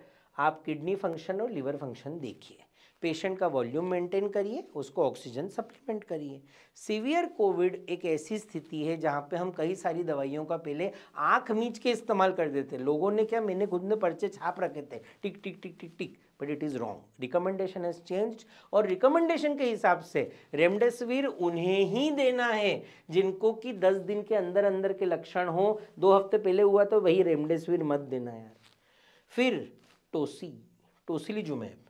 आप किडनी फंक्शन और लिवर फंक्शन देखिए पेशेंट का वॉल्यूम मेंटेन करिए उसको ऑक्सीजन सप्लीमेंट करिए सीवियर कोविड एक ऐसी स्थिति है जहाँ पे हम कई सारी दवाइयों का पहले आँख मीच के इस्तेमाल कर देते लोगों ने क्या मैंने खुद ने पर्चे छाप रखे थे tick tick tick tick tick but it is wrong recommendation has change और रिकमेंडेशन के हिसाब से रेमडेसिविर उन्हें ही देना है जिनको कि 10 दिन के अंदर अंदर के लक्षण हो दो हफ्ते पहले हुआ तो वही रेमडेसिविर मत देना यार फिर टोसी टोसिलीजुमैब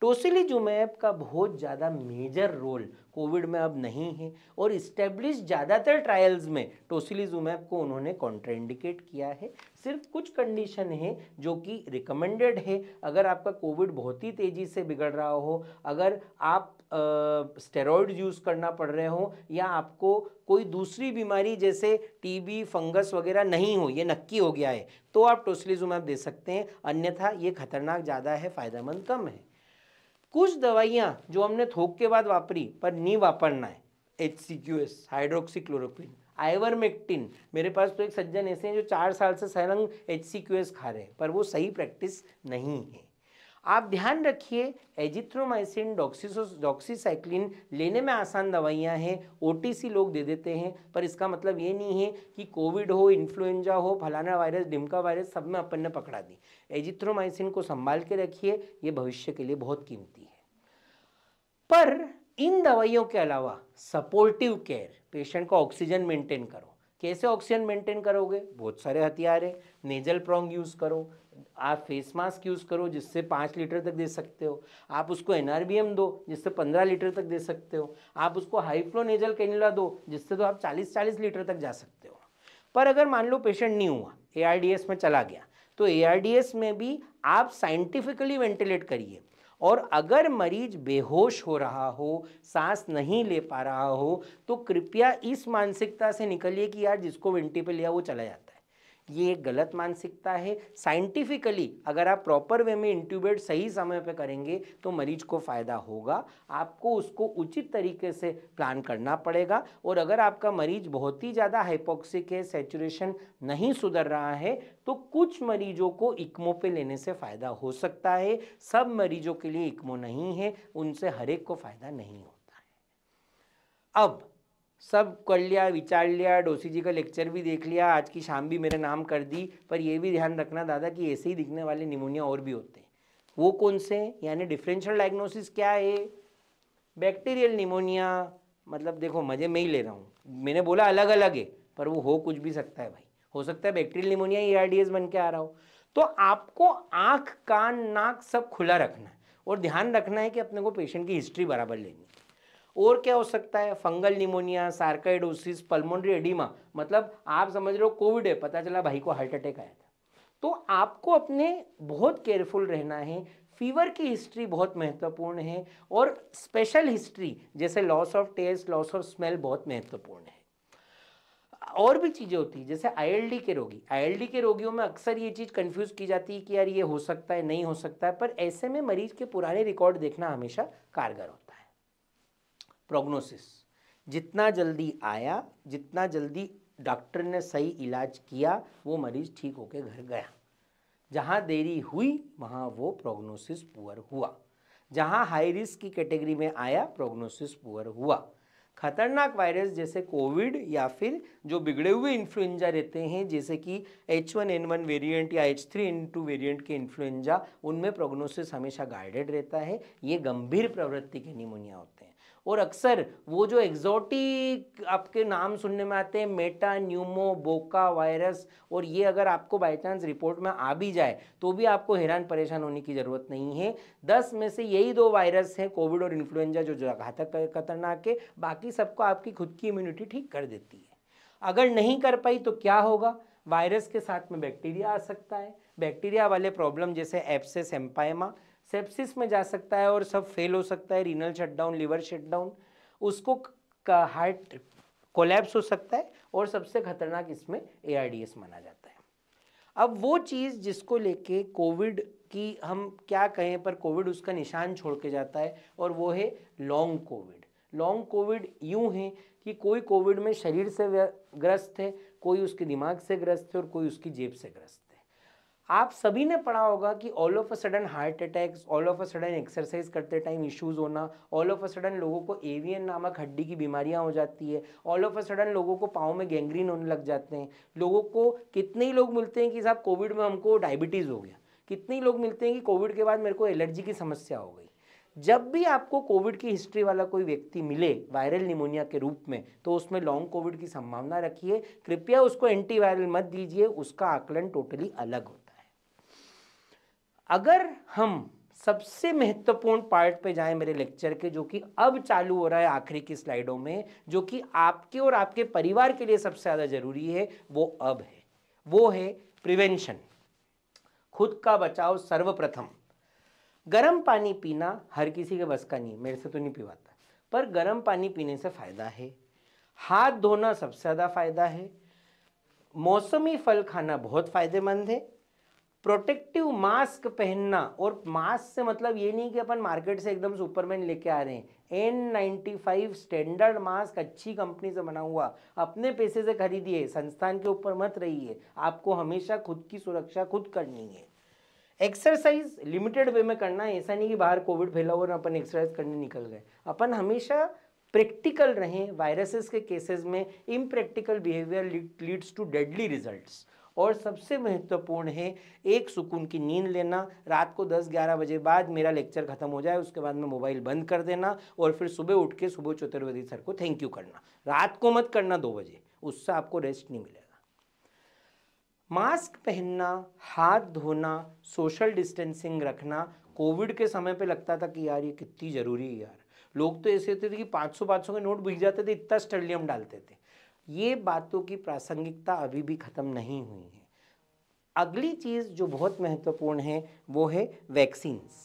टोसिलीजुमैब का बहुत ज़्यादा मेजर रोल कोविड में अब नहीं है और इस्टेब्लिश ज़्यादातर ट्रायल्स में टोसिलीजुमैब को उन्होंने कॉन्ट्राइंडिकेट किया है सिर्फ कुछ कंडीशन है जो कि रिकमेंडेड है अगर आपका कोविड बहुत ही तेज़ी से बिगड़ रहा हो अगर आप स्टेरॉइड यूज़ करना पड़ रहे हो या आपको कोई दूसरी बीमारी जैसे टीबी फंगस वगैरह नहीं हो ये नक्की हो गया है तो आप टोसलिजुमैब दे सकते हैं अन्यथा ये खतरनाक ज़्यादा है फ़ायदेमंद कम है कुछ दवाइयाँ जो हमने थोक के बाद वापरी पर नहीं वापरना है H C Q S hydroxychloroquine ivermectin मेरे पास तो एक सज्जन ऐसे हैं जो चार साल से सैरंग एच सी क्यू एस खा रहे हैं पर वो सही प्रैक्टिस नहीं है आप ध्यान रखिए एजिथ्रोमाइसिन डॉक्सीसो डॉक्सीसाइक्लिन लेने में आसान दवाइयाँ हैं ओटीसी लोग दे देते हैं पर इसका मतलब ये नहीं है कि कोविड हो इन्फ्लुएंजा हो फलाना वायरस डिमका वायरस सब में अपन ने पकड़ा दी एजिथ्रोमाइसिन को संभाल के रखिए ये भविष्य के लिए बहुत कीमती है पर इन दवाइयों के अलावा सपोर्टिव केयर पेशेंट को ऑक्सीजन मेंटेन करो कैसे ऑक्सीजन मेंटेन करोगे बहुत सारे हथियार है नेजल प्रोंग यूज़ करो आप फेस मास्क यूज़ करो जिससे पाँच लीटर तक दे सकते हो आप उसको एन दो जिससे पंद्रह लीटर तक दे सकते हो आप उसको हाई फ्लो नेजल कैनुला दो जिससे तो आप चालीस चालीस लीटर तक जा सकते हो पर अगर मान लो पेशेंट नहीं हुआ ए में चला गया तो ए में भी आप साइंटिफिकली वेंटिलेट करिए और अगर मरीज बेहोश हो रहा हो सांस नहीं ले पा रहा हो तो कृपया इस मानसिकता से निकलिए कि यार जिसको वेंटी पे लिया वो चला जाता ये एक गलत मानसिकता है साइंटिफिकली अगर आप प्रॉपर वे में इंट्यूबेट सही समय पे करेंगे तो मरीज को फ़ायदा होगा आपको उसको उचित तरीके से प्लान करना पड़ेगा और अगर आपका मरीज बहुत ही ज़्यादा हाइपोक्सिक है सेचुरेशन नहीं सुधर रहा है तो कुछ मरीजों को इक्मो पे लेने से फ़ायदा हो सकता है सब मरीजों के लिए इक्मो नहीं है उनसे हर एक को फ़ायदा नहीं होता है अब सब कर लिया विचार लिया डोसी जी का लेक्चर भी देख लिया आज की शाम भी मेरा नाम कर दी पर यह भी ध्यान रखना दादा कि ऐसे ही दिखने वाले निमोनिया और भी होते हैं वो कौन से यानी डिफरेंशियल डायग्नोसिस क्या है बैक्टीरियल निमोनिया मतलब देखो मज़े में ही ले रहा हूँ मैंने बोला अलग अलग है पर वो हो कुछ भी सकता है भाई हो सकता है bacterial pneumonia E R D S बन के आ रहा हो तो आपको आँख कान नाक सब खुला रखना है और ध्यान रखना है कि अपने को पेशेंट की हिस्ट्री बराबर लेनी है और क्या हो सकता है fungal pneumonia sarcoidosis pulmonary oedema मतलब आप समझ रहे हो कोविड है पता चला भाई को हार्ट अटैक आया था तो आपको अपने बहुत केयरफुल रहना है फीवर की हिस्ट्री बहुत महत्वपूर्ण है और स्पेशल हिस्ट्री जैसे loss of taste loss of smell बहुत महत्वपूर्ण है और भी चीज़ें होती हैं जैसे आईएलडी के रोगी आईएलडी के रोगियों में अक्सर ये चीज़ कंफ्यूज की जाती है कि यार ये हो सकता है नहीं हो सकता है पर ऐसे में मरीज के पुराने रिकॉर्ड देखना हमेशा कारगर होता है प्रोग्नोसिस जितना जल्दी आया जितना जल्दी डॉक्टर ने सही इलाज किया वो मरीज़ ठीक होकर घर गया जहाँ देरी हुई वहाँ वो प्रोग्नोसिस पुअर हुआ जहाँ हाई रिस्क की कैटेगरी में आया प्रोग्नोसिस पुअर हुआ खतरनाक वायरस जैसे कोविड या फिर जो बिगड़े हुए इन्फ्लुएंजा रहते हैं जैसे कि H one N one variant या H three N two variant के इन्फ्लुएंजा उनमें प्रोग्नोसिस हमेशा गाइडेड रहता है ये गंभीर प्रवृत्ति के निमोनिया होते हैं और अक्सर वो जो एग्जॉटिक आपके नाम सुनने में आते हैं मेटा न्यूमो बोका वायरस और ये अगर आपको बाई चांस रिपोर्ट में आ भी जाए तो भी आपको हैरान परेशान होने की ज़रूरत नहीं है दस में से यही दो वायरस हैं कोविड और इन्फ्लुएंजा जो घातक खतरनाक है बाकी सबको आपकी खुद की इम्यूनिटी ठीक कर देती है अगर नहीं कर पाई तो क्या होगा वायरस के साथ में बैक्टीरिया आ सकता है बैक्टीरिया वाले प्रॉब्लम जैसे एप्सेस एम्पायमा सेप्सिस में जा सकता है और सब फेल हो सकता है रीनल शटडाउन लिवर शटडाउन उसको का हार्ट कोलैप्स हो सकता है और सबसे खतरनाक इसमें ए माना जाता है अब वो चीज़ जिसको लेके कोविड की हम क्या कहें पर कोविड उसका निशान छोड़ के जाता है और वो है लॉन्ग कोविड लॉन्ग कोविड यूँ है कि कोई कोविड में शरीर से ग्रस्त है कोई उसके दिमाग से ग्रस्त है और कोई उसकी जेब से ग्रस्त आप सभी ने पढ़ा होगा कि all of a sudden heart attacks all of a sudden exercise करते टाइम इश्यूज होना ऑल ऑफ अ सडन लोगों को एवियन नामक हड्डी की बीमारियां हो जाती है ऑल ऑफ अ सडन लोगों को पाँव में गैंग्रीन होने लग जाते हैं लोगों को कितने ही लोग मिलते हैं कि साहब कोविड में हमको डायबिटीज़ हो गया कितने लोग मिलते हैं कि कोविड के बाद मेरे को एलर्जी की समस्या हो गई जब भी आपको कोविड की हिस्ट्री वाला कोई व्यक्ति मिले वायरल निमोनिया के रूप में तो उसमें लॉन्ग कोविड की संभावना रखिए कृपया उसको एंटीवायरल मत दीजिए उसका आकलन टोटली अलग होता है अगर हम सबसे महत्वपूर्ण पार्ट पे जाएं मेरे लेक्चर के जो कि अब चालू हो रहा है आखिरी की स्लाइडों में जो कि आपके और आपके परिवार के लिए सबसे ज़्यादा ज़रूरी है वो अब है वो है प्रिवेंशन खुद का बचाव सर्वप्रथम गर्म पानी पीना हर किसी के बस का नहीं मेरे से तो नहीं पीवाता पर गर्म पानी पीने से फ़ायदा है हाथ धोना सबसे ज़्यादा फ़ायदा है मौसमी फल खाना बहुत फ़ायदेमंद है प्रोटेक्टिव मास्क पहनना और मास्क से मतलब ये नहीं कि अपन मार्केट से एकदम सुपरमैन लेके आ रहे हैं N ninety five standard mask अच्छी कंपनी से बना हुआ अपने पैसे से खरीदिए संस्थान के ऊपर मत रहिए आपको हमेशा खुद की सुरक्षा खुद करनी है एक्सरसाइज लिमिटेड वे में करना है ऐसा नहीं कि बाहर कोविड फैला हुआ अपन एक्सरसाइज करने निकल गए अपन हमेशा प्रैक्टिकल रहें वायरसेस के केसेस में impractical behaviour leads to deadly results और सबसे महत्वपूर्ण है एक सुकून की नींद लेना रात को 10-11 बजे बाद मेरा लेक्चर ख़त्म हो जाए उसके बाद में मोबाइल बंद कर देना और फिर सुबह उठ के सुबह चतुर्वेदी सर को थैंक यू करना रात को मत करना दो बजे उससे आपको रेस्ट नहीं मिलेगा मास्क पहनना हाथ धोना सोशल डिस्टेंसिंग रखना कोविड के समय पे लगता था कि यार ये कितनी ज़रूरी है यार लोग तो ऐसे होते थे कि 500 500 के नोट बिक जाते थे इतना स्टेडियम डालते थे ये बातों की प्रासंगिकता अभी भी ख़त्म नहीं हुई है अगली चीज़ जो बहुत महत्वपूर्ण है वो है वैक्सीन्स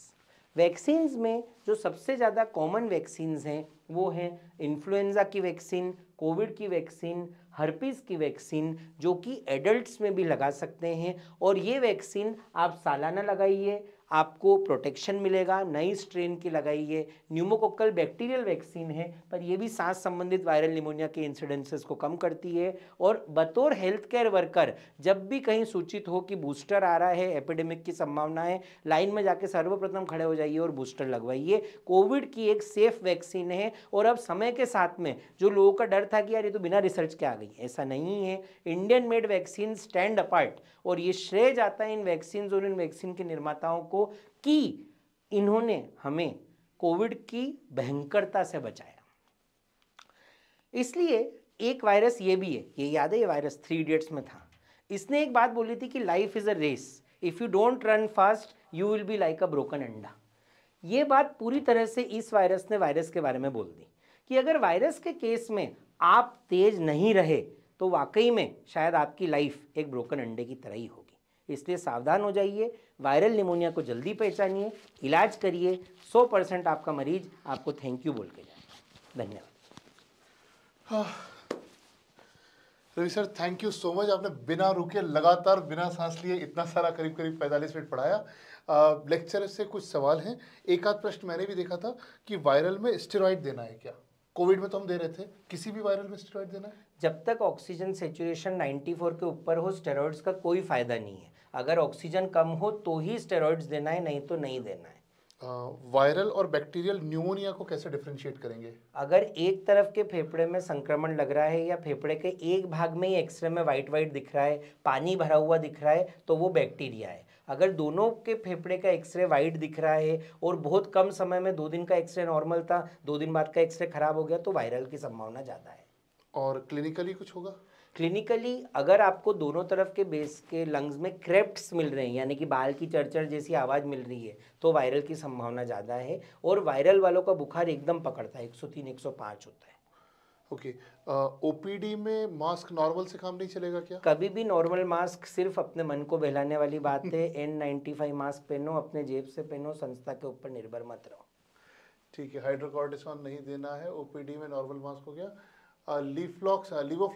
वैक्सीन्स में जो सबसे ज़्यादा कॉमन वैक्सीन्स हैं वो हैं इन्फ्लुएंज़ा की वैक्सीन कोविड की वैक्सीन हर्पीज़ की वैक्सीन जो कि एडल्ट्स में भी लगा सकते हैं और ये वैक्सीन आप सालाना लगाइए आपको प्रोटेक्शन मिलेगा नई स्ट्रेन की लगाई है न्यूमोकोकल बैक्टीरियल वैक्सीन है पर यह भी सांस संबंधित वायरल निमोनिया के इंसिडेंसेस को कम करती है और बतौर हेल्थ केयर वर्कर जब भी कहीं सूचित हो कि बूस्टर आ रहा है एपिडेमिक की संभावना है लाइन में जाके सर्वप्रथम खड़े हो जाइए और बूस्टर लगवाइए कोविड की एक सेफ वैक्सीन है और अब समय के साथ में जो लोगों का डर था कि यार ये तो बिना रिसर्च के आ गई ऐसा नहीं है Indian made vaccine stand apart और ये श्रेय जाता है इन वैक्सीन और इन वैक्सीन के निर्माताओं को कि इन्होंने हमें कोविड की भयंकरता से बचाया इसलिए एक वायरस ये भी है ये याद है ये वायरस थ्री इडियट्स में था इसने एक बात बोली थी कि life is a race if you don't run fast you will be like a broken anda ये बात पूरी तरह से इस वायरस ने वायरस के बारे में बोल दी कि अगर वायरस के केस में आप तेज नहीं रहे तो वाकई में शायद आपकी लाइफ एक ब्रोकन अंडे की तरह ही हो इसलिए सावधान हो जाइए वायरल निमोनिया को जल्दी पहचानिए इलाज करिए 100 परसेंट आपका मरीज आपको थैंक यू बोल के जाए धन्यवाद हाँ। Ravi sir thank you so much आपने बिना रुके लगातार बिना सांस लिए इतना सारा करीब करीब 45 मिनट पढ़ाया लेक्चर से कुछ सवाल हैं एक आध प्रश्न मैंने भी देखा था कि वायरल में स्टेरॉइड देना है क्या कोविड में तो हम दे रहे थे किसी भी वायरल में स्टेरॉइड देना है जब तक ऑक्सीजन सेचुरेशन 94 के ऊपर हो स्टेरॉइड्स का कोई फायदा नहीं है अगर ऑक्सीजन कम हो तो ही स्टेरॉइड्स देना है नहीं तो नहीं देना है वायरल और बैक्टीरियल न्यूमोनिया को कैसे डिफ्रेंशिएट करेंगे अगर एक तरफ के फेफड़े में संक्रमण लग रहा है या फेफड़े के एक भाग में ही एक्सरे में वाइट वाइट दिख रहा है पानी भरा हुआ दिख रहा है तो वो बैक्टीरिया है अगर दोनों के फेफड़े का एक्सरे वाइट दिख रहा है और बहुत कम समय में दो दिन का एक्सरे नॉर्मल था दो दिन बाद का एक्सरे खराब हो गया तो वायरल की संभावना ज़्यादा है और क्लिनिकली कुछ होगा क्लिनिकली अगर आपको दोनों तरफ के बेस के लंग्स में क्रेप्ट्स मिल रहे हैं यानी कि बाल की चरचर जैसी आवाज़ मिल रही है तो वायरल की संभावना ज़्यादा है और वायरल वालों का बुखार एकदम पकड़ता है एक एक सौ तीन सौ पाँच होता है ओके ओ ओपीडी में मास्क नॉर्मल से काम नहीं चलेगा क्या कभी भी नॉर्मल मास्क सिर्फ अपने मन को बहलाने वाली बात है एन नाइन्टी फाइव मास्क पहनो अपने जेब से पहनो संस्था के ऊपर निर्भर मत रहो ठीक है हाइड्रोकॉर्डिसॉन नहीं देना है ओपीडी में नॉर्मल मास्क हो गया Uh, uh, में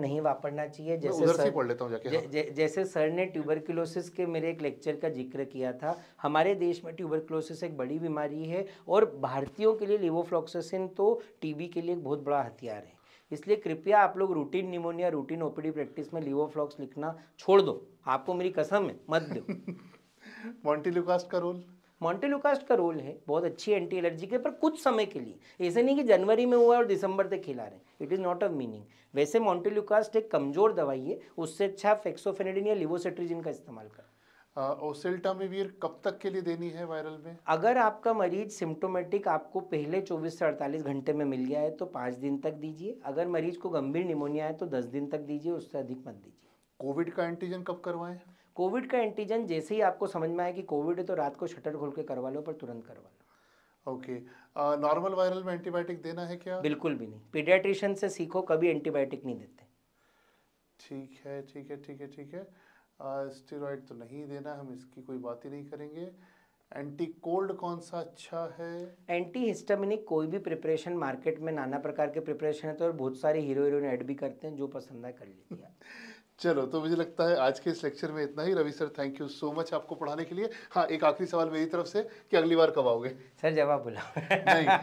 नहीं वापरना चाहिए जैसे उधर से पढ़ लेता जाके हाँ। जै, जैसे सर ने के मेरे एक लेक्चर का जिक्र किया था हमारे देश में एक बड़ी बीमारी है और भारतीयों के लिए लिवोफ्लॉक्सेसिन तो टीबी के लिए एक बहुत बड़ा हथियार है इसलिए कृपया आप लोग routine pneumonia routine OPD practice में लिवोफ्लॉक्स लिखना छोड़ दो आपको मेरी कसम है मत दो मॉन्टीलुकास्ट का रोल मॉन्टेलुकास्ट का रोल है बहुत अच्छी एंटी एलर्जी के पर कुछ समय के लिए ऐसे नहीं कि जनवरी में हुआ और दिसंबर तक खिला रहे हैं it is not of meaning वैसे मॉन्टेलुकास्ट एक कमज़ोर दवाई है उससे अच्छा फेक्सोफेनेडिन या लिवोसेट्रीजिन का इस्तेमाल करें ओसेल्टामिवीर कब तक के लिए देनी है वायरल में अगर आपका मरीज सिम्टोमेटिक आपको पहले 24 से 48 घंटे में मिल गया है तो पाँच दिन तक दीजिए अगर मरीज को गंभीर निमोनिया है तो 10 दिन तक दीजिए उससे अधिक मत दीजिए कोविड का एंटीजन कब करवाएं कोविड का एंटीजन जैसे ही आपको समझ में आए कि कोविड है तो रात को शटर खोल के करवा लो पर तुरंत करवा लो ओके नॉर्मल वायरल में एंटीबायोटिक देना है क्या बिल्कुल भी नहीं पीडियाट्रिशियन से सीखो कभी एंटीबायोटिक नहीं देते ठीक है ठीक है ठीक है ठीक है स्टेरॉइड तो नहीं देना हम इसकी कोई बात ही नहीं करेंगे एंटी कोल्ड कौन सा अच्छा है एंटी हिस्टामिनिक कोई भी प्रिपरेशन मार्केट में नाना प्रकार के प्रिपरेशन है तो बहुत सारे हीरो हीरोइन ऐड भी करते हैं जो पसंद है कर लीजिए चलो तो मुझे लगता है आज के इस लेक्चर में इतना ही Ravi sir thank you so much आपको पढ़ाने के लिए हाँ एक आखिरी सवाल मेरी तरफ से कि अगली बार कब आओगे सर जवाब बुलाओ नहीं